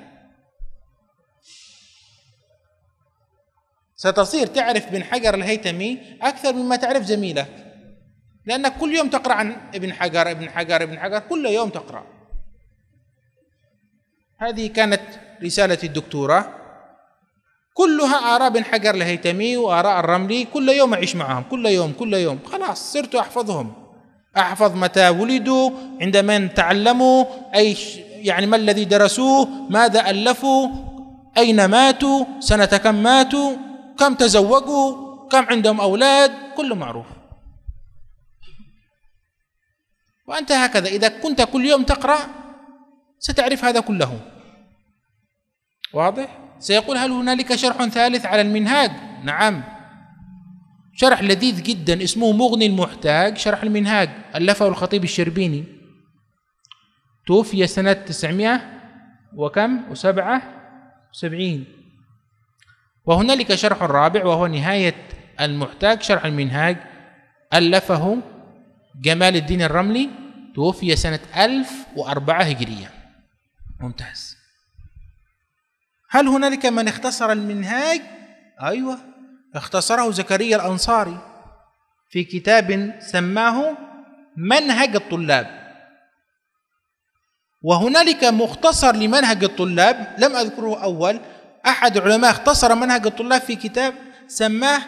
ستصير تعرف بن حجر الهيتمي أكثر مما تعرف زميلك لأنك كل يوم تقرأ عن ابن حجر ابن حجر ابن حجر كل يوم تقرأ هذه كانت رسالة الدكتوراه كلها آراء بن حجر الهيتمي وآراء الرملي كل يوم أعيش معهم كل يوم كل يوم خلاص صرت أحفظهم أحفظ متى ولدوا عند من تعلموا أي يعني ما الذي درسوه ماذا ألفوا أين ماتوا سنة كم ماتوا كم تزوجوا كم عندهم أولاد كله معروف وأنت هكذا إذا كنت كل يوم تقرأ ستعرف هذا كله واضح؟ سيقول هل هنالك شرح ثالث على المنهاج؟ نعم شرح لذيذ جدا اسمه مغني المحتاج شرح المنهاج ألفه الخطيب الشربيني توفي سنة 900 وكم وسبعة وسبعين وهنالك شرح رابع وهو نهاية المحتاج شرح المنهاج ألفه جمال الدين الرملي توفي سنة 1004 هجرية ممتاز هل هنالك من اختصر المنهاج؟ أيوه اختصره زكريا الأنصاري في كتاب سماه منهج الطلاب وهنالك مختصر لمنهج الطلاب لم أذكره أول أحد العلماء اختصر منهج الطلاب في كتاب سماه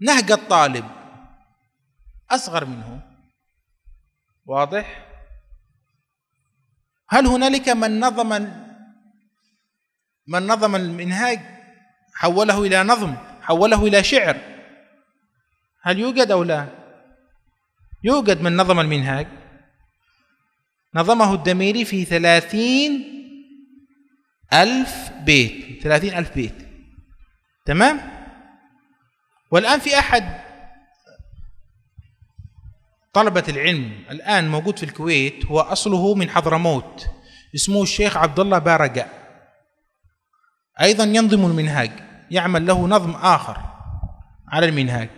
نهج الطالب أصغر منه واضح؟ هل هنالك من نظم من نظم المنهاج حوله إلى نظم حوله إلى شعر هل يوجد أو لا يوجد من نظم المنهاج نظمه الدميري في ثلاثين ألف بيت ثلاثين ألف بيت تمام والآن في أحد طلبة العلم الآن موجود في الكويت هو أصله من حضرموت اسمه الشيخ عبد الله بارقة أيضا ينظم المنهاج يعمل له نظم آخر على المنهاج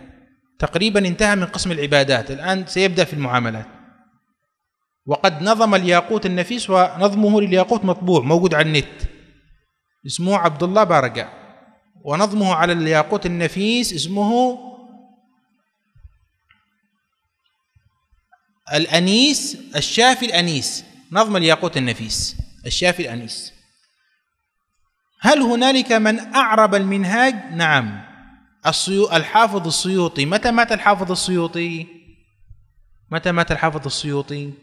تقريبا انتهى من قسم العبادات الآن سيبدأ في المعاملات وقد نظم الياقوت النفيس ونظمه للياقوت مطبوع موجود على النت اسمه عبد الله بارقة ونظمه على الياقوت النفيس اسمه الأنيس الشافي الأنيس نظم الياقوت النفيس الشافي الأنيس هل هنالك من أعرب المنهاج؟ نعم السيو... الحافظ السيوطي متى مات الحافظ السيوطي؟ متى مات الحافظ السيوطي؟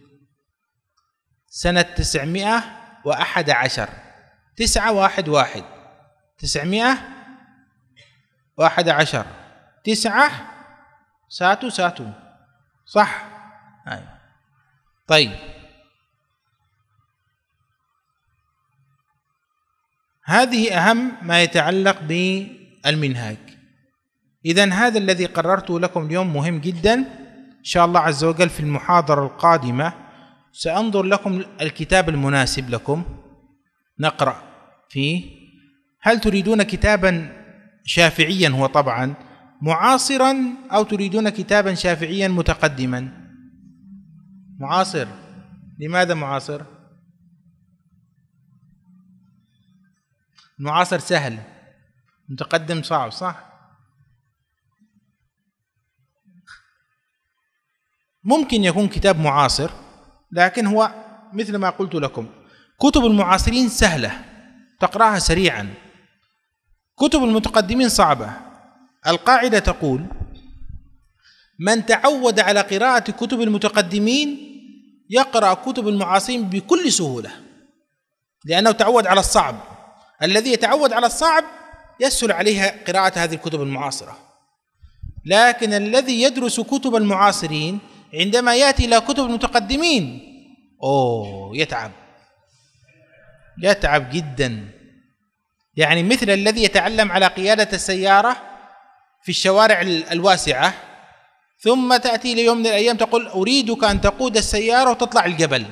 سنة 911 تسعة واحد واحد تسعمائة واحد عشر تسعة ساتو ساتو صح أيوة. طيب هذه أهم ما يتعلق بالمنهاج إذا هذا الذي قررته لكم اليوم مهم جدا إن شاء الله عز وجل في المحاضرة القادمة سأنظر لكم الكتاب المناسب لكم نقرأ فيه هل تريدون كتابا شافعيا هو طبعا معاصرا أو تريدون كتابا شافعيا متقدما معاصر لماذا معاصر؟ المعاصر سهل متقدم صعب صح ممكن يكون كتاب معاصر لكن هو مثل ما قلت لكم كتب المعاصرين سهلة تقرأها سريعا كتب المتقدمين صعبة القاعدة تقول من تعود على قراءة كتب المتقدمين يقرأ كتب المعاصرين بكل سهولة لأنه تعود على الصعب الذي يتعود على الصعب يسهل عليها قراءة هذه الكتب المعاصرة لكن الذي يدرس كتب المعاصرين عندما يأتي إلى كتب المتقدمين أوه يتعب يتعب جدا يعني مثل الذي يتعلم على قيادة السيارة في الشوارع الواسعة ثم تأتي ليوم من الأيام تقول أريدك أن تقود السيارة وتطلع الجبل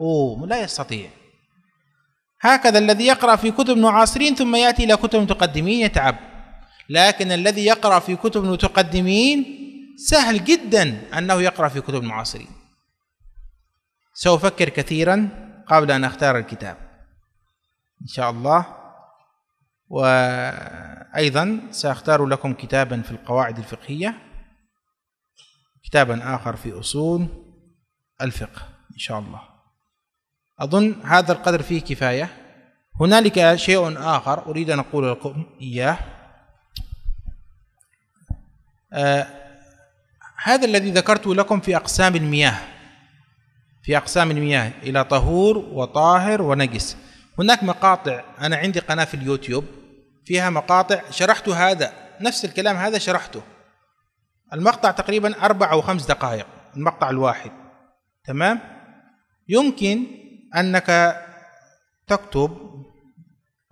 أوه لا يستطيع هكذا الذي يقرأ في كتب معاصرين ثم يأتي إلى كتب متقدمين يتعب لكن الذي يقرأ في كتب متقدمين سهل جدا أنه يقرأ في كتب المعاصرين سأفكر كثيرا قبل أن أختار الكتاب إن شاء الله وأيضا سأختار لكم كتابا في القواعد الفقهية كتابا آخر في أصول الفقه إن شاء الله أظن هذا القدر فيه كفاية هنالك شيء آخر أريد أن أقول لكم إياه آه هذا الذي ذكرته لكم في أقسام المياه في أقسام المياه إلى طهور وطاهر ونجس هناك مقاطع أنا عندي قناة في اليوتيوب فيها مقاطع شرحت هذا نفس الكلام هذا شرحته المقطع تقريبا أربع أو خمس دقائق المقطع الواحد تمام يمكن أنك تكتب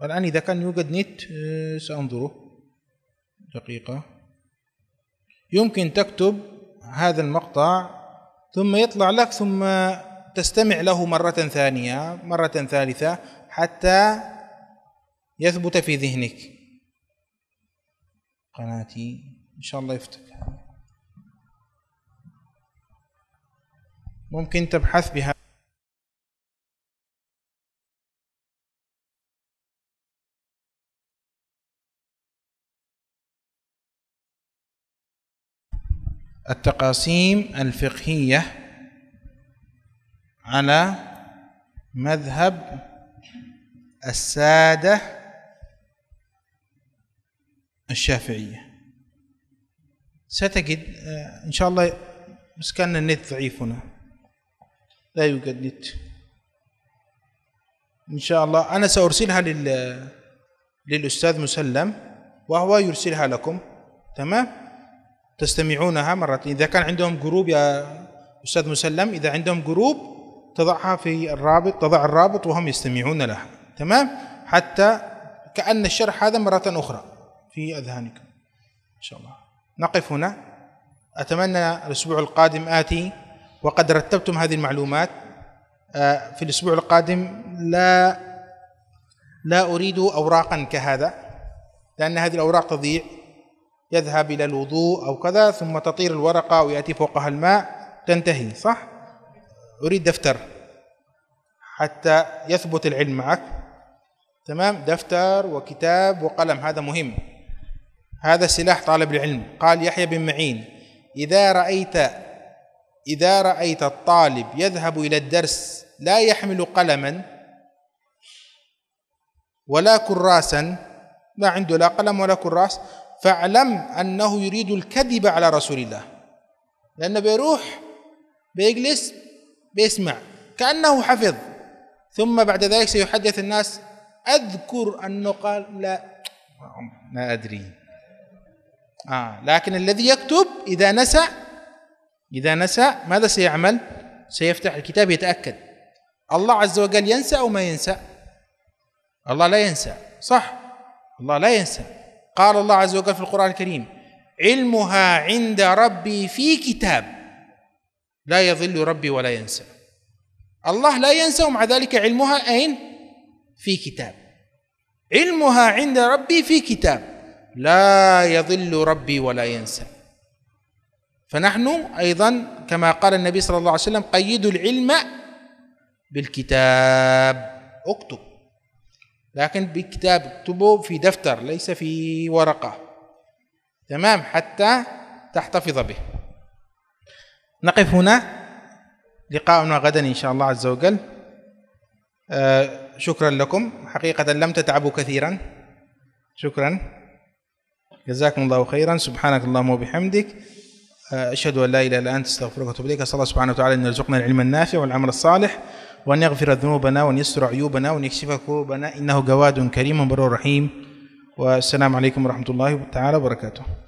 الآن إذا كان يوجد نت آه، سأنظره دقيقة يمكن تكتب هذا المقطع ثم يطلع لك ثم تستمع له مرة ثانية مرة ثالثة حتى يثبت في ذهنك قناتي إن شاء الله يفتح ممكن تبحث بها التقاسيم الفقهية على مذهب السادة الشافعية ستجد آه، إن شاء الله بس كان النت ضعيف هنا لا يوجد نت إن شاء الله أنا سأرسلها لل... للأستاذ مسلم وهو يرسلها لكم تمام؟ تستمعونها مرة إذا كان عندهم جروب يا أستاذ مسلم إذا عندهم جروب تضعها في الرابط تضع الرابط وهم يستمعون لها تمام حتى كأن الشرح هذا مرة أخرى في أذهانكم إن شاء الله نقف هنا أتمنى الأسبوع القادم آتي وقد رتبتم هذه المعلومات آه، في الأسبوع القادم لا لا أريد أوراقا كهذا لأن هذه الأوراق تضيع يذهب إلى الوضوء أو كذا ثم تطير الورقة ويأتي فوقها الماء تنتهي صح؟ أريد دفتر حتى يثبت العلم معك تمام دفتر وكتاب وقلم هذا مهم هذا سلاح طالب العلم قال يحيى بن معين إذا رأيت إذا رأيت الطالب يذهب إلى الدرس لا يحمل قلما ولا كراسا لا عنده لا قلم ولا كراس فاعلم أنه يريد الكذب على رسول الله لأنه بيروح بيجلس بيسمع كأنه حفظ ثم بعد ذلك سيحدث الناس أذكر أنه قال لا ما أدري آه لكن الذي يكتب إذا نسى إذا نسى ماذا سيعمل؟ سيفتح الكتاب يتأكد الله عز وجل ينسى أو ما ينسى؟ الله لا ينسى صح الله لا ينسى قال الله عز وجل في القرآن الكريم علمها عند ربي في كتاب لا يضل ربي ولا ينسى الله لا ينسى ومع ذلك علمها أين؟ في كتاب علمها عند ربي في كتاب لا يضل ربي ولا ينسى فنحن أيضا كما قال النبي صلى الله عليه وسلم قيدوا العلم بالكتاب اكتب لكن بكتاب اكتبه في دفتر ليس في ورقة تمام حتى تحتفظ به نقف هنا لقاؤنا غدا إن شاء الله عز وجل آه شكرا لكم حقيقة لم تتعبوا كثيرا شكرا جزاكم الله خيرا سبحانك اللهم وبحمدك آه أشهد أن لا إله إلا أنت استغفرك وأتوب إليك أسأل الله سبحانه وتعالى أن يرزقنا العلم النافع والعمل الصالح وأن يغفر ذنوبنا وأن يستر عيوبنا وأن يكشف كروبنا إنه جواد كريم بر رحيم والسلام عليكم ورحمة الله تعالى وبركاته